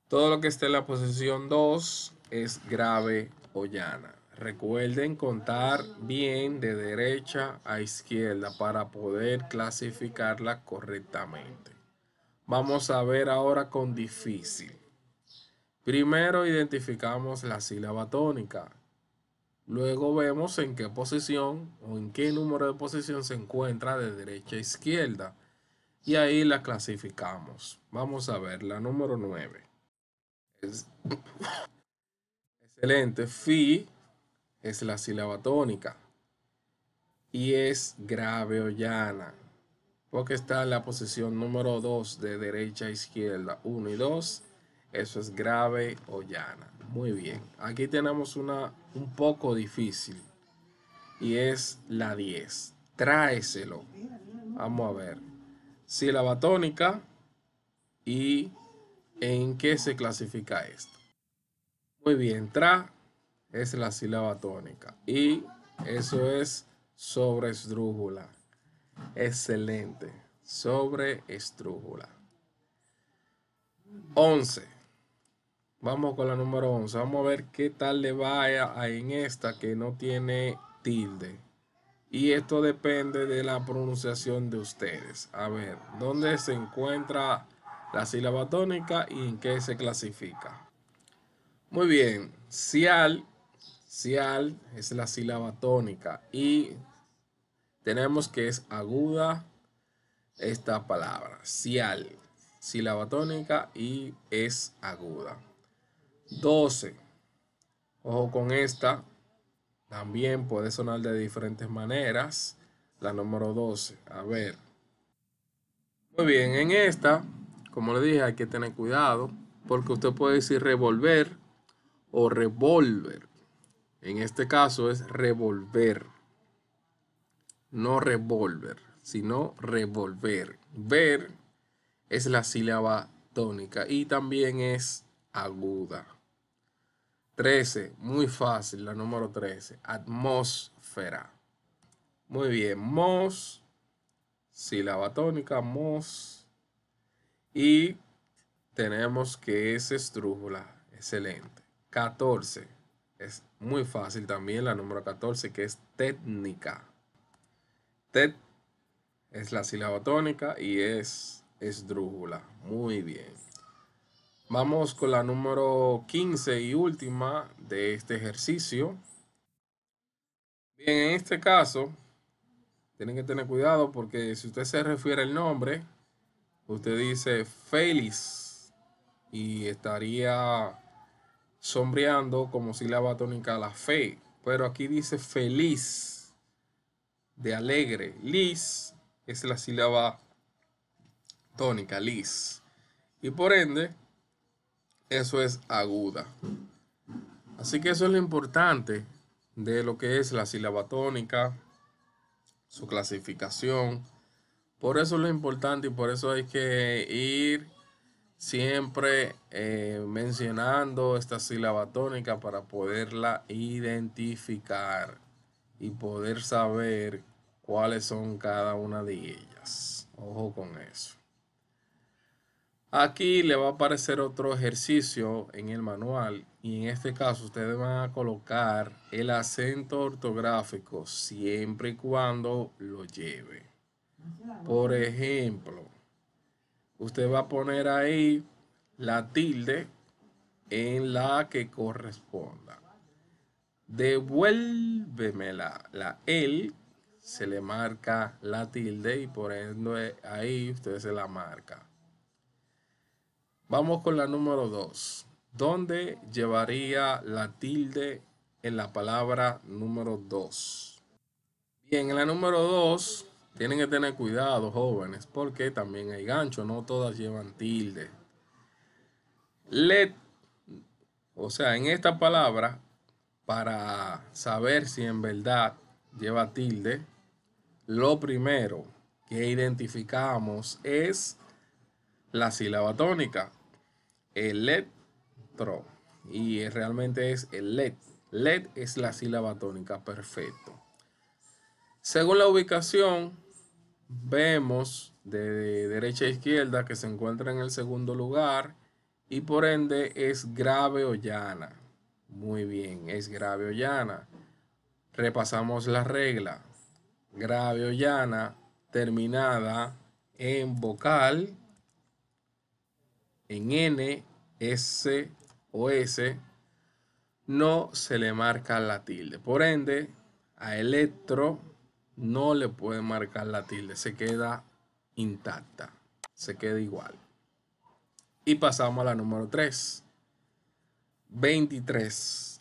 Todo lo que está en la posición 2 es grave o llana. Recuerden contar bien de derecha a izquierda para poder clasificarla correctamente. Vamos a ver ahora con difícil. Primero identificamos la sílaba tónica. Luego vemos en qué posición o en qué número de posición se encuentra de derecha a izquierda. Y ahí la clasificamos. Vamos a ver la número 9. Excelente. Fi es la sílaba tónica y es grave o llana, porque está en la posición número 2 de derecha a izquierda, 1 y 2. Eso es grave o llana. Muy bien, aquí tenemos una un poco difícil y es la 10. Tráeselo. Vamos a ver. Sílaba tónica y en qué se clasifica esto. Muy bien, tra es la sílaba tónica. Y eso es sobre esdrújula. Excelente. Sobre esdrújula. 11. Vamos con la número 11. Vamos a ver qué tal le vaya en esta que no tiene tilde. Y esto depende de la pronunciación de ustedes. A ver, ¿dónde se encuentra la sílaba tónica y en qué se clasifica? Muy bien, Cial Sial es la sílaba tónica y tenemos que es aguda esta palabra. Sial, sílaba tónica y es aguda. 12. Ojo con esta. También puede sonar de diferentes maneras. La número 12. A ver. Muy bien, en esta, como le dije, hay que tener cuidado porque usted puede decir revolver o revolver. En este caso es revolver. No revolver, sino revolver. Ver es la sílaba tónica y también es aguda. 13, muy fácil, la número 13, atmósfera. Muy bien, mos, sílaba tónica, mos. Y tenemos que es estrújula, excelente. 14, es muy fácil también la número 14, que es técnica. Tet es la sílaba tónica y es esdrújula. Muy bien. Vamos con la número 15 y última de este ejercicio. Bien, en este caso, tienen que tener cuidado porque si usted se refiere al nombre, usted dice Félix y estaría sombreando como sílaba tónica la fe. Pero aquí dice feliz, de alegre. Lis es la sílaba tónica, lis. Y por ende, eso es aguda. Así que eso es lo importante de lo que es la sílaba tónica, su clasificación. Por eso es lo importante y por eso hay que ir siempre eh, mencionando esta sílaba tónica para poderla identificar y poder saber cuáles son cada una de ellas. Ojo con eso. Aquí le va a aparecer otro ejercicio en el manual y en este caso ustedes van a colocar el acento ortográfico siempre y cuando lo lleve. Por ejemplo, usted va a poner ahí la tilde en la que corresponda. Devuélveme la, la L, se le marca la tilde y por ende ahí usted se la marca. Vamos con la número 2. ¿Dónde llevaría la tilde en la palabra número 2? Bien, en la número 2 tienen que tener cuidado, jóvenes, porque también hay gancho, no todas llevan tilde. Let, o sea, en esta palabra, para saber si en verdad lleva tilde, lo primero que identificamos es la sílaba tónica, electro, y realmente es el let. Let es la sílaba tónica, perfecto. Según la ubicación, vemos de derecha a izquierda que se encuentra en el segundo lugar y por ende es grave o llana. Muy bien, es grave o llana. Repasamos la regla. Grave o llana terminada en vocal, en N, S o S, no se le marca la tilde. Por ende, a electro no le puede marcar la tilde, se queda intacta, se queda igual. Y pasamos a la número 3. 23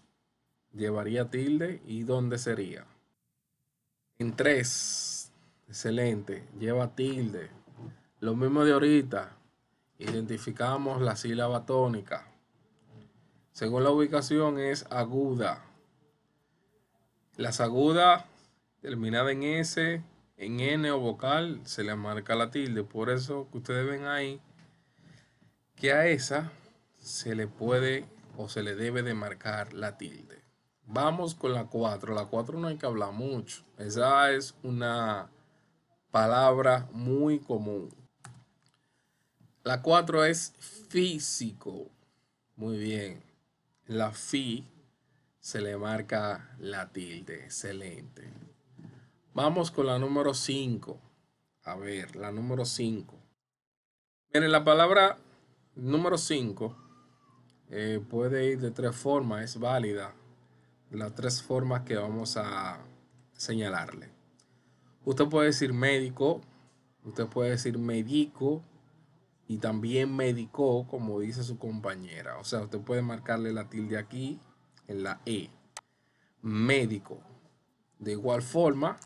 llevaría tilde y dónde sería. En 3, excelente, lleva tilde. Lo mismo de ahorita, identificamos la sílaba tónica. Según la ubicación es aguda. Las agudas terminada en S, en N o vocal, se le marca la tilde. Por eso que ustedes ven ahí que a esa se le puede o se le debe de marcar la tilde. Vamos con la 4. La 4 no hay que hablar mucho. Esa es una palabra muy común. La 4 es físico. Muy bien. La fi se le marca la tilde. Excelente. Vamos con la número 5. A ver, la número 5. Miren, la palabra número 5 eh, puede ir de tres formas, es válida. Las tres formas que vamos a señalarle. Usted puede decir médico, usted puede decir médico y también médico, como dice su compañera. O sea, usted puede marcarle la tilde aquí en la E. Médico. De igual forma,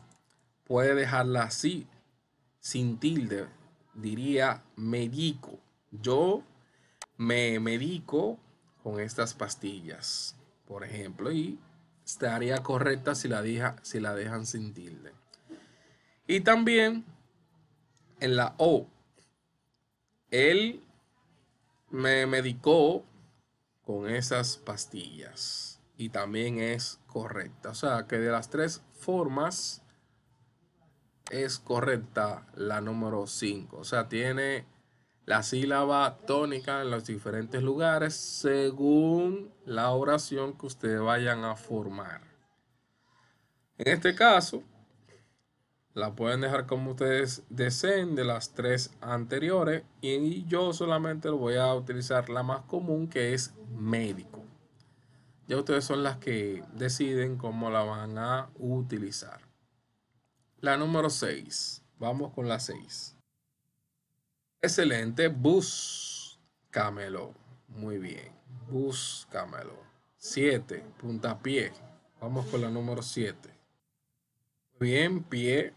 puede dejarla así, sin tilde, diría medico. Yo me medico con estas pastillas, por ejemplo, y estaría correcta si la, si la dejan sin tilde. Y también en la O, él me medicó con esas pastillas y también es correcta. O sea que de las tres formas es correcta la número 5. O sea, tiene la sílaba tónica en los diferentes lugares según la oración que ustedes vayan a formar. En este caso, la pueden dejar como ustedes deseen de las tres anteriores y yo solamente voy a utilizar la más común que es médico. Ya ustedes son las que deciden cómo la van a utilizar la número 6. Vamos con la 6. Excelente. Bus camelo. Muy bien. Bus camelo. 7. Puntapié. Vamos con la número 7. Bien, pie.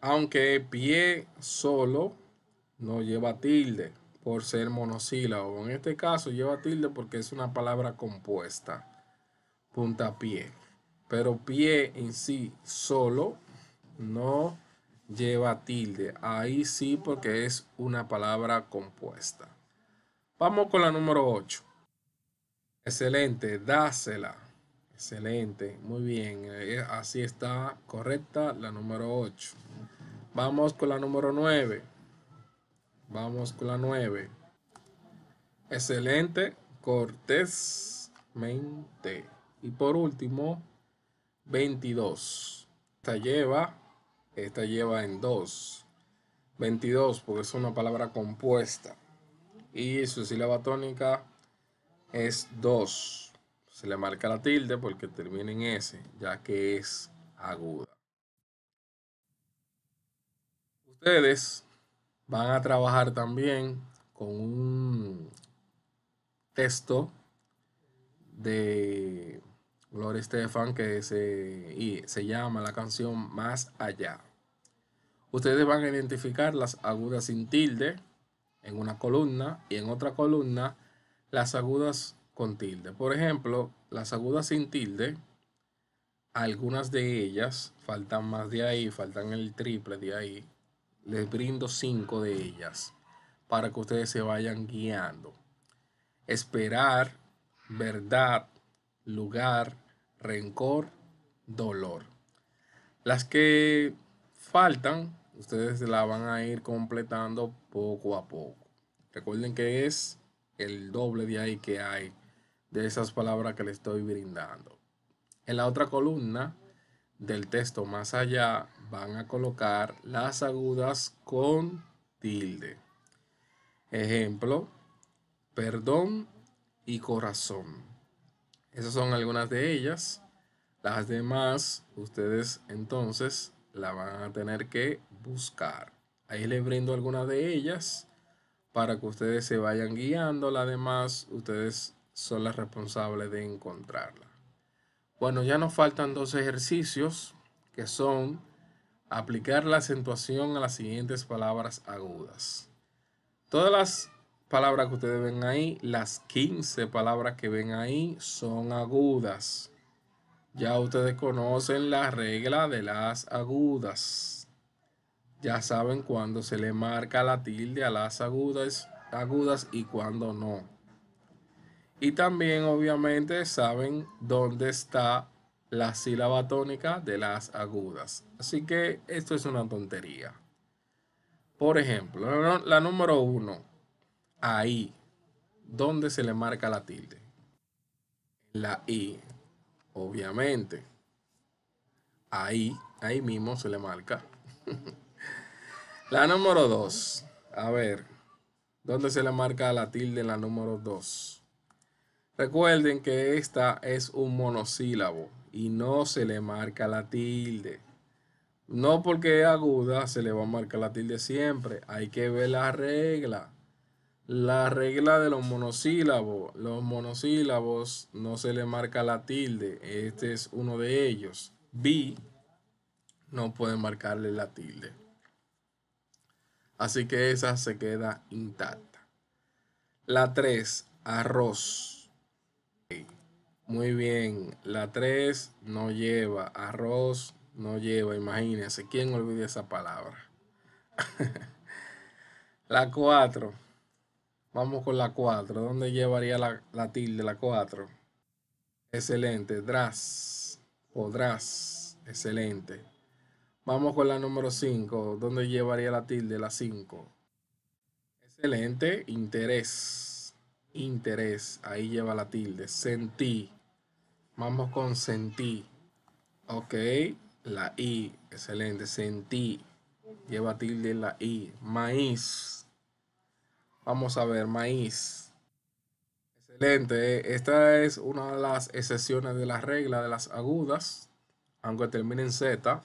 Aunque pie solo no lleva tilde por ser monosílabo. En este caso lleva tilde porque es una palabra compuesta. Puntapié. Pero pie en sí solo no lleva tilde. Ahí sí porque es una palabra compuesta. Vamos con la número 8. Excelente, dásela. Excelente, muy bien. Eh, así está correcta la número 8. Vamos con la número 9. Vamos con la 9. Excelente, cortésmente. Y por último, 22. Esta lleva esta lleva en 2. 22, porque es una palabra compuesta. Y su sílaba tónica es 2. Se le marca la tilde porque termina en S, ya que es aguda. Ustedes van a trabajar también con un texto de Gloria Estefan, que se, se llama la canción Más Allá. Ustedes van a identificar las agudas sin tilde en una columna y en otra columna las agudas con tilde. Por ejemplo, las agudas sin tilde, algunas de ellas faltan más de ahí, faltan el triple de ahí. Les brindo cinco de ellas para que ustedes se vayan guiando. Esperar, verdad, lugar, rencor, dolor. Las que faltan, ustedes la van a ir completando poco a poco. Recuerden que es el doble de ahí que hay de esas palabras que les estoy brindando. En la otra columna del texto más allá van a colocar las agudas con tilde. Ejemplo, perdón y corazón. Esas son algunas de ellas. Las demás, ustedes entonces la van a tener que buscar. Ahí les brindo algunas de ellas para que ustedes se vayan guiando. Las demás, ustedes son las responsables de encontrarla. Bueno, ya nos faltan dos ejercicios que son aplicar la acentuación a las siguientes palabras agudas. Todas las palabras que ustedes ven ahí, las 15 palabras que ven ahí son agudas. Ya ustedes conocen la regla de las agudas. Ya saben cuándo se le marca la tilde a las agudas, agudas y cuándo no. Y también obviamente saben dónde está la sílaba tónica de las agudas. Así que esto es una tontería. Por ejemplo, la, la número uno, ahí, ¿dónde se le marca la tilde? la I, obviamente. Ahí, ahí mismo se le marca. la número 2. A ver, ¿dónde se le marca la tilde en la número 2? Recuerden que esta es un monosílabo y no se le marca la tilde. No porque es aguda se le va a marcar la tilde siempre. Hay que ver la regla. La regla de los monosílabos. Los monosílabos no se le marca la tilde. Este es uno de ellos. B no puede marcarle la tilde. Así que esa se queda intacta. La 3, arroz. Muy bien, la 3 no lleva, arroz no lleva, imagínense, ¿quién olvida esa palabra? la 4, Vamos con la 4. ¿Dónde llevaría la, tilde la 4? Excelente. O Podrás. Excelente. Vamos con la número 5. ¿Dónde llevaría la tilde la 5? Excelente. Interés. Interés. Ahí lleva la tilde. Sentí. Vamos con sentí. Ok. La I. Excelente. Sentí. Lleva tilde la I. Maíz Vamos a ver, maíz. Excelente. Eh. Esta es una de las excepciones de las reglas de las agudas. Aunque termine en Z.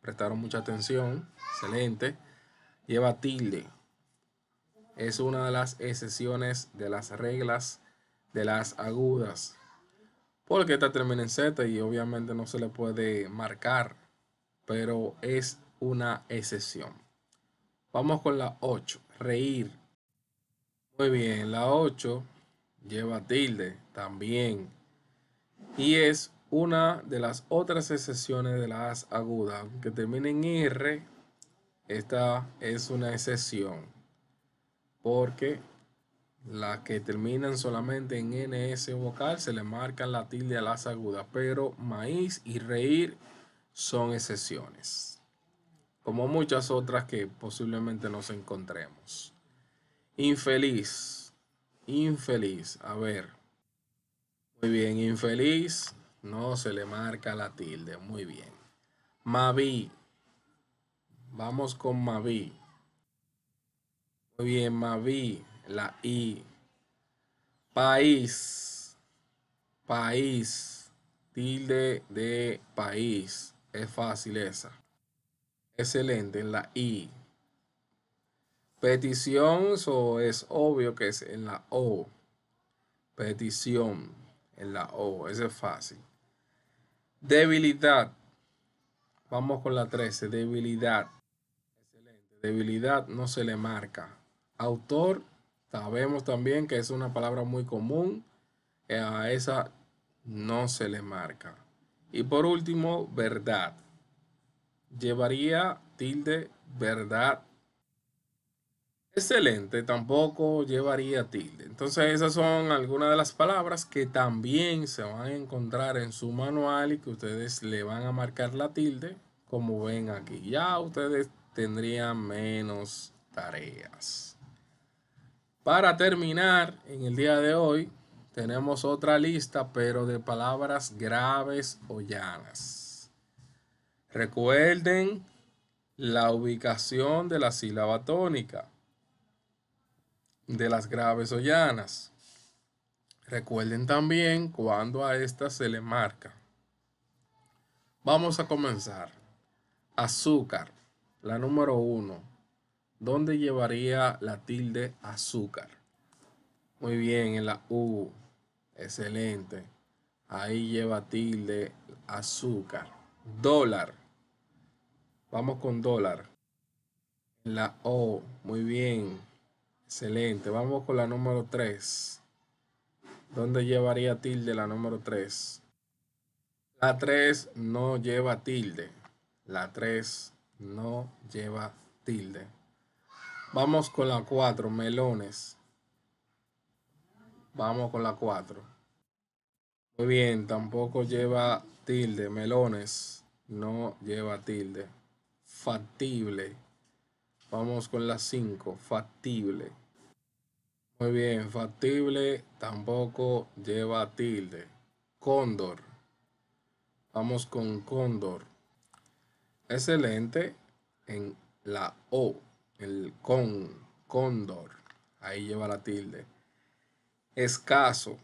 Prestaron mucha atención. Excelente. Lleva tilde. Es una de las excepciones de las reglas de las agudas. Porque esta termina en Z y obviamente no se le puede marcar. Pero es una excepción. Vamos con la 8. Reír. Muy bien, la 8 lleva tilde también. Y es una de las otras excepciones de las agudas que termina en R. Esta es una excepción porque las que terminan solamente en NS vocal se le marcan la tilde a las agudas, pero maíz y reír son excepciones, como muchas otras que posiblemente nos encontremos. Infeliz. Infeliz. A ver. Muy bien, infeliz. No se le marca la tilde. Muy bien. Mavi. Vamos con Mavi. Muy bien, Mavi. La I. País. País. Tilde de país. Es fácil esa. Excelente la I. Petición, so es obvio que es en la O. Petición, en la O, ese es fácil. Debilidad. Vamos con la 13, debilidad. Excelente. Debilidad no se le marca. Autor, sabemos también que es una palabra muy común. Eh, a esa no se le marca. Y por último, verdad. Llevaría tilde verdad Excelente, tampoco llevaría tilde. Entonces esas son algunas de las palabras que también se van a encontrar en su manual y que ustedes le van a marcar la tilde, como ven aquí. Ya ustedes tendrían menos tareas. Para terminar, en el día de hoy tenemos otra lista, pero de palabras graves o llanas. Recuerden la ubicación de la sílaba tónica de las graves o llanas. Recuerden también cuando a estas se le marca. Vamos a comenzar. Azúcar, la número uno. ¿Dónde llevaría la tilde azúcar? Muy bien, en la U. Excelente. Ahí lleva tilde azúcar. Dólar. Vamos con dólar. En la O. Muy bien. Excelente. Vamos con la número 3. ¿Dónde llevaría tilde la número 3? La 3 no lleva tilde. La 3 no lleva tilde. Vamos con la 4, melones. Vamos con la 4. Muy bien, tampoco lleva tilde. Melones no lleva tilde. Factible. Vamos con la 5, factible. Muy bien, factible tampoco lleva tilde. Cóndor. Vamos con cóndor. Excelente en la O, el con, cóndor. Ahí lleva la tilde. Escaso.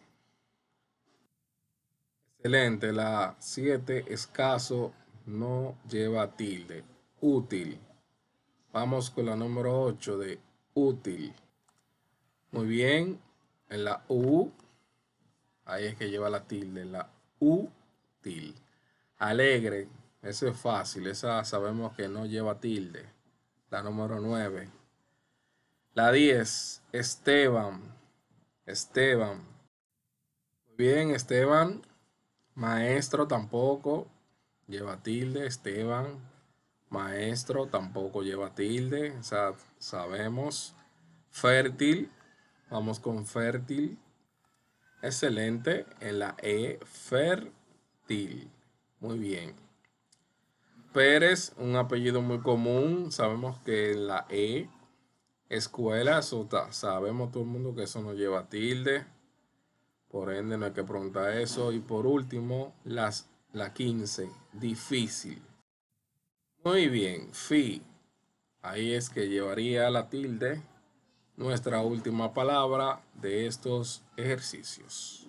Excelente, la 7, escaso, no lleva tilde. Útil. Vamos con la número 8 de útil. Muy bien. En la U. Ahí es que lleva la tilde. La U til Alegre. Eso es fácil. Esa sabemos que no lleva tilde. La número 9. La 10. Esteban. Esteban. Muy bien, Esteban. Maestro tampoco lleva tilde. Esteban. Maestro tampoco lleva tilde. O sea, sabemos. Fértil Vamos con fértil. Excelente. En la E, fértil. Muy bien. Pérez, un apellido muy común. Sabemos que en la E, escuela, sabemos todo el mundo que eso nos lleva tilde. Por ende, no hay que preguntar eso. Y por último, las, la 15, difícil. Muy bien, fi. Ahí es que llevaría la tilde nuestra última palabra de estos ejercicios.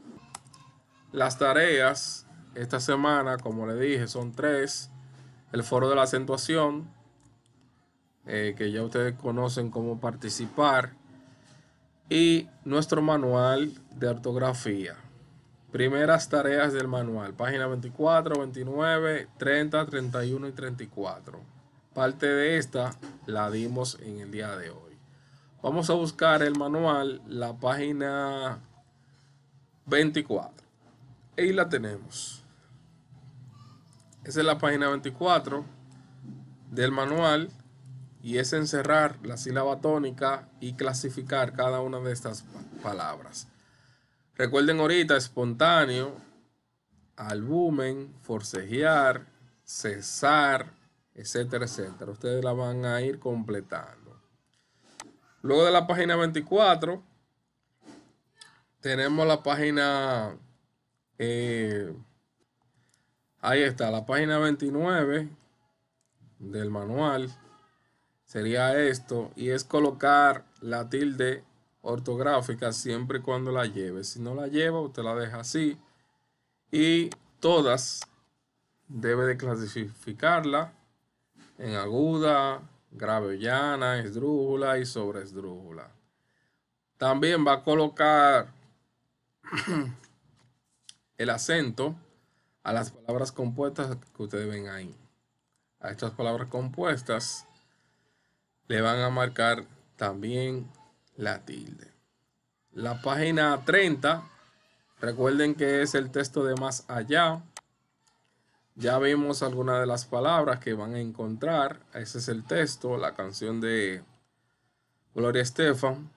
Las tareas esta semana, como le dije, son tres. El foro de la acentuación, eh, que ya ustedes conocen cómo participar. Y nuestro manual de ortografía. Primeras tareas del manual, página 24, 29, 30, 31 y 34. Parte de esta la dimos en el día de hoy. Vamos a buscar el manual, la página 24. Ahí la tenemos. Esa es la página 24 del manual y es encerrar la sílaba tónica y clasificar cada una de estas palabras. Recuerden ahorita espontáneo, albumen, forcejear, cesar, etcétera, etcétera. Ustedes la van a ir completando. Luego de la página 24, tenemos la página... Eh, ahí está, la página 29 del manual sería esto y es colocar la tilde ortográfica siempre y cuando la lleve. Si no la lleva, usted la deja así y todas debe de clasificarla en aguda, llana, esdrújula y sobre esdrújula. También va a colocar el acento a las palabras compuestas que ustedes ven ahí. A estas palabras compuestas le van a marcar también la tilde. La página 30, recuerden que es el texto de más allá. Ya vimos algunas de las palabras que van a encontrar. Ese es el texto, la canción de Gloria Estefan.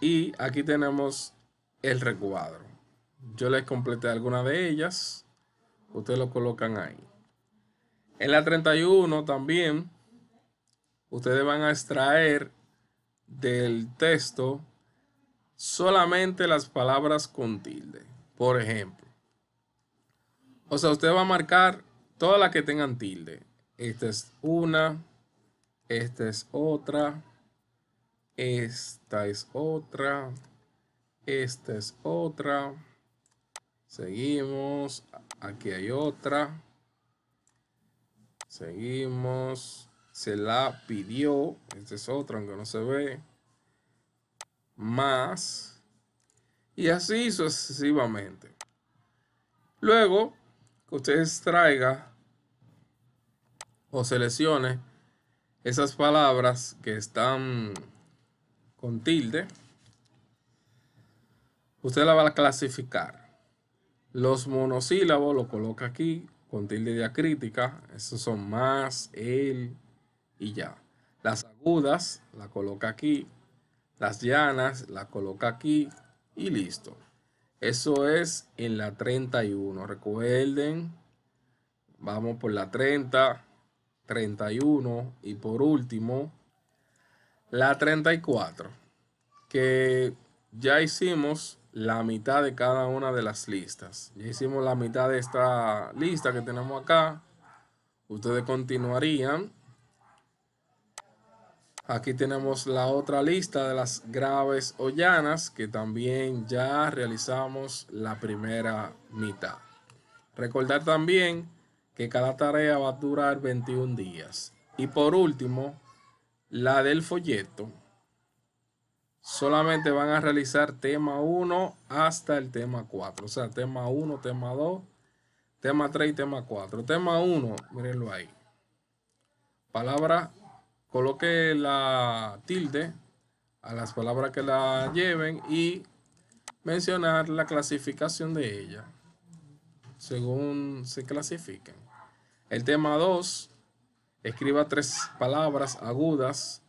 Y aquí tenemos el recuadro. Yo les completé algunas de ellas. Ustedes lo colocan ahí. En la 31 también, ustedes van a extraer del texto solamente las palabras con tilde. Por ejemplo, o sea, usted va a marcar todas las que tengan tilde. Esta es una, esta es otra, esta es otra, esta es otra. Seguimos, aquí hay otra. Seguimos, se la pidió, esta es otra, aunque no se ve. Más, y así sucesivamente. Luego, que usted extraiga o seleccione esas palabras que están con tilde. Usted la va a clasificar. Los monosílabos lo coloca aquí con tilde diacrítica. Esos son más, el y ya. Las agudas la coloca aquí. Las llanas la coloca aquí y listo. Eso es en la 31. Recuerden, vamos por la 30, 31 y por último, la 34, que ya hicimos la mitad de cada una de las listas. Ya hicimos la mitad de esta lista que tenemos acá. Ustedes continuarían Aquí tenemos la otra lista de las graves o llanas que también ya realizamos la primera mitad. Recordar también que cada tarea va a durar 21 días. Y por último, la del folleto. Solamente van a realizar tema 1 hasta el tema 4. O sea, tema 1, tema 2, tema 3 y tema 4. Tema 1, mirenlo ahí. Palabra coloque la tilde a las palabras que la lleven y mencionar la clasificación de ella, según se clasifiquen. El tema 2, escriba tres palabras agudas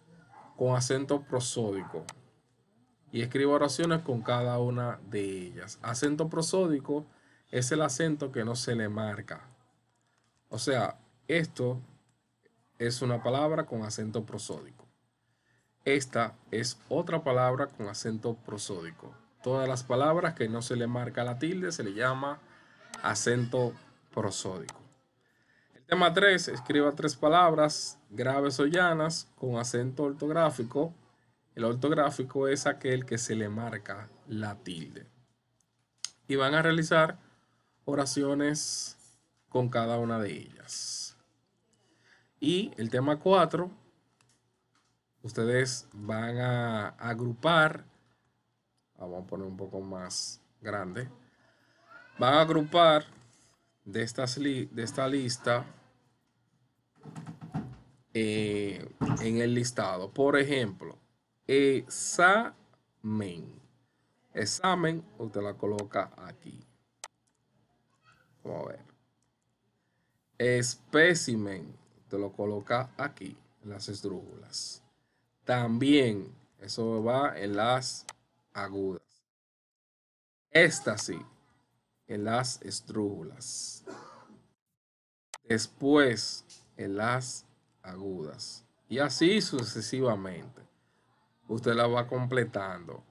con acento prosódico y escriba oraciones con cada una de ellas. Acento prosódico es el acento que no se le marca. O sea, esto es una palabra con acento prosódico. Esta es otra palabra con acento prosódico. Todas las palabras que no se le marca la tilde se le llama acento prosódico. El tema 3, escriba tres palabras graves o llanas con acento ortográfico. El ortográfico es aquel que se le marca la tilde. Y van a realizar oraciones con cada una de ellas. Y el tema 4, ustedes van a agrupar, ah, vamos a poner un poco más grande, van a agrupar de, estas de esta lista eh, en el listado. Por ejemplo, examen. Examen, usted la coloca aquí. Vamos a ver. Espécimen lo coloca aquí, en las esdrújulas. También, eso va en las agudas. Esta sí, en las esdrújulas. Después, en las agudas. Y así sucesivamente. Usted la va completando.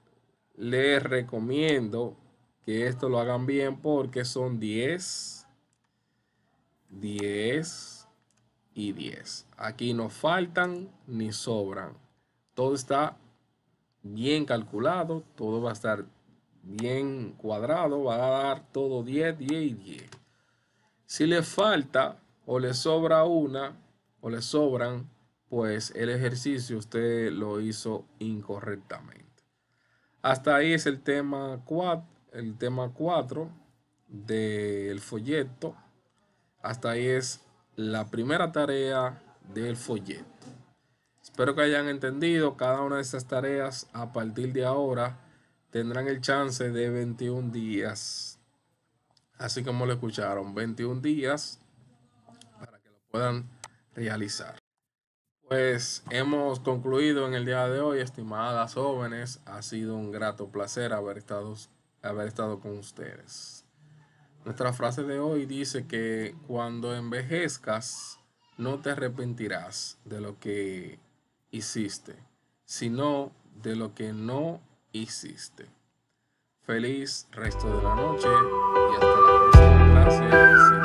Les recomiendo que esto lo hagan bien porque son 10, 10, y 10. Aquí no faltan ni sobran. Todo está bien calculado, todo va a estar bien cuadrado, va a dar todo 10, 10 y 10. Si le falta o le sobra una o le sobran, pues el ejercicio usted lo hizo incorrectamente. Hasta ahí es el tema 4, el tema 4 del folleto. Hasta ahí es la primera tarea del folleto. Espero que hayan entendido cada una de estas tareas a partir de ahora. Tendrán el chance de 21 días. Así como lo escucharon, 21 días para que lo puedan realizar. Pues hemos concluido en el día de hoy, estimadas jóvenes. Ha sido un grato placer haber estado, haber estado con ustedes. Nuestra frase de hoy dice que cuando envejezcas no te arrepentirás de lo que hiciste, sino de lo que no hiciste. Feliz resto de la noche y hasta la próxima. Gracias.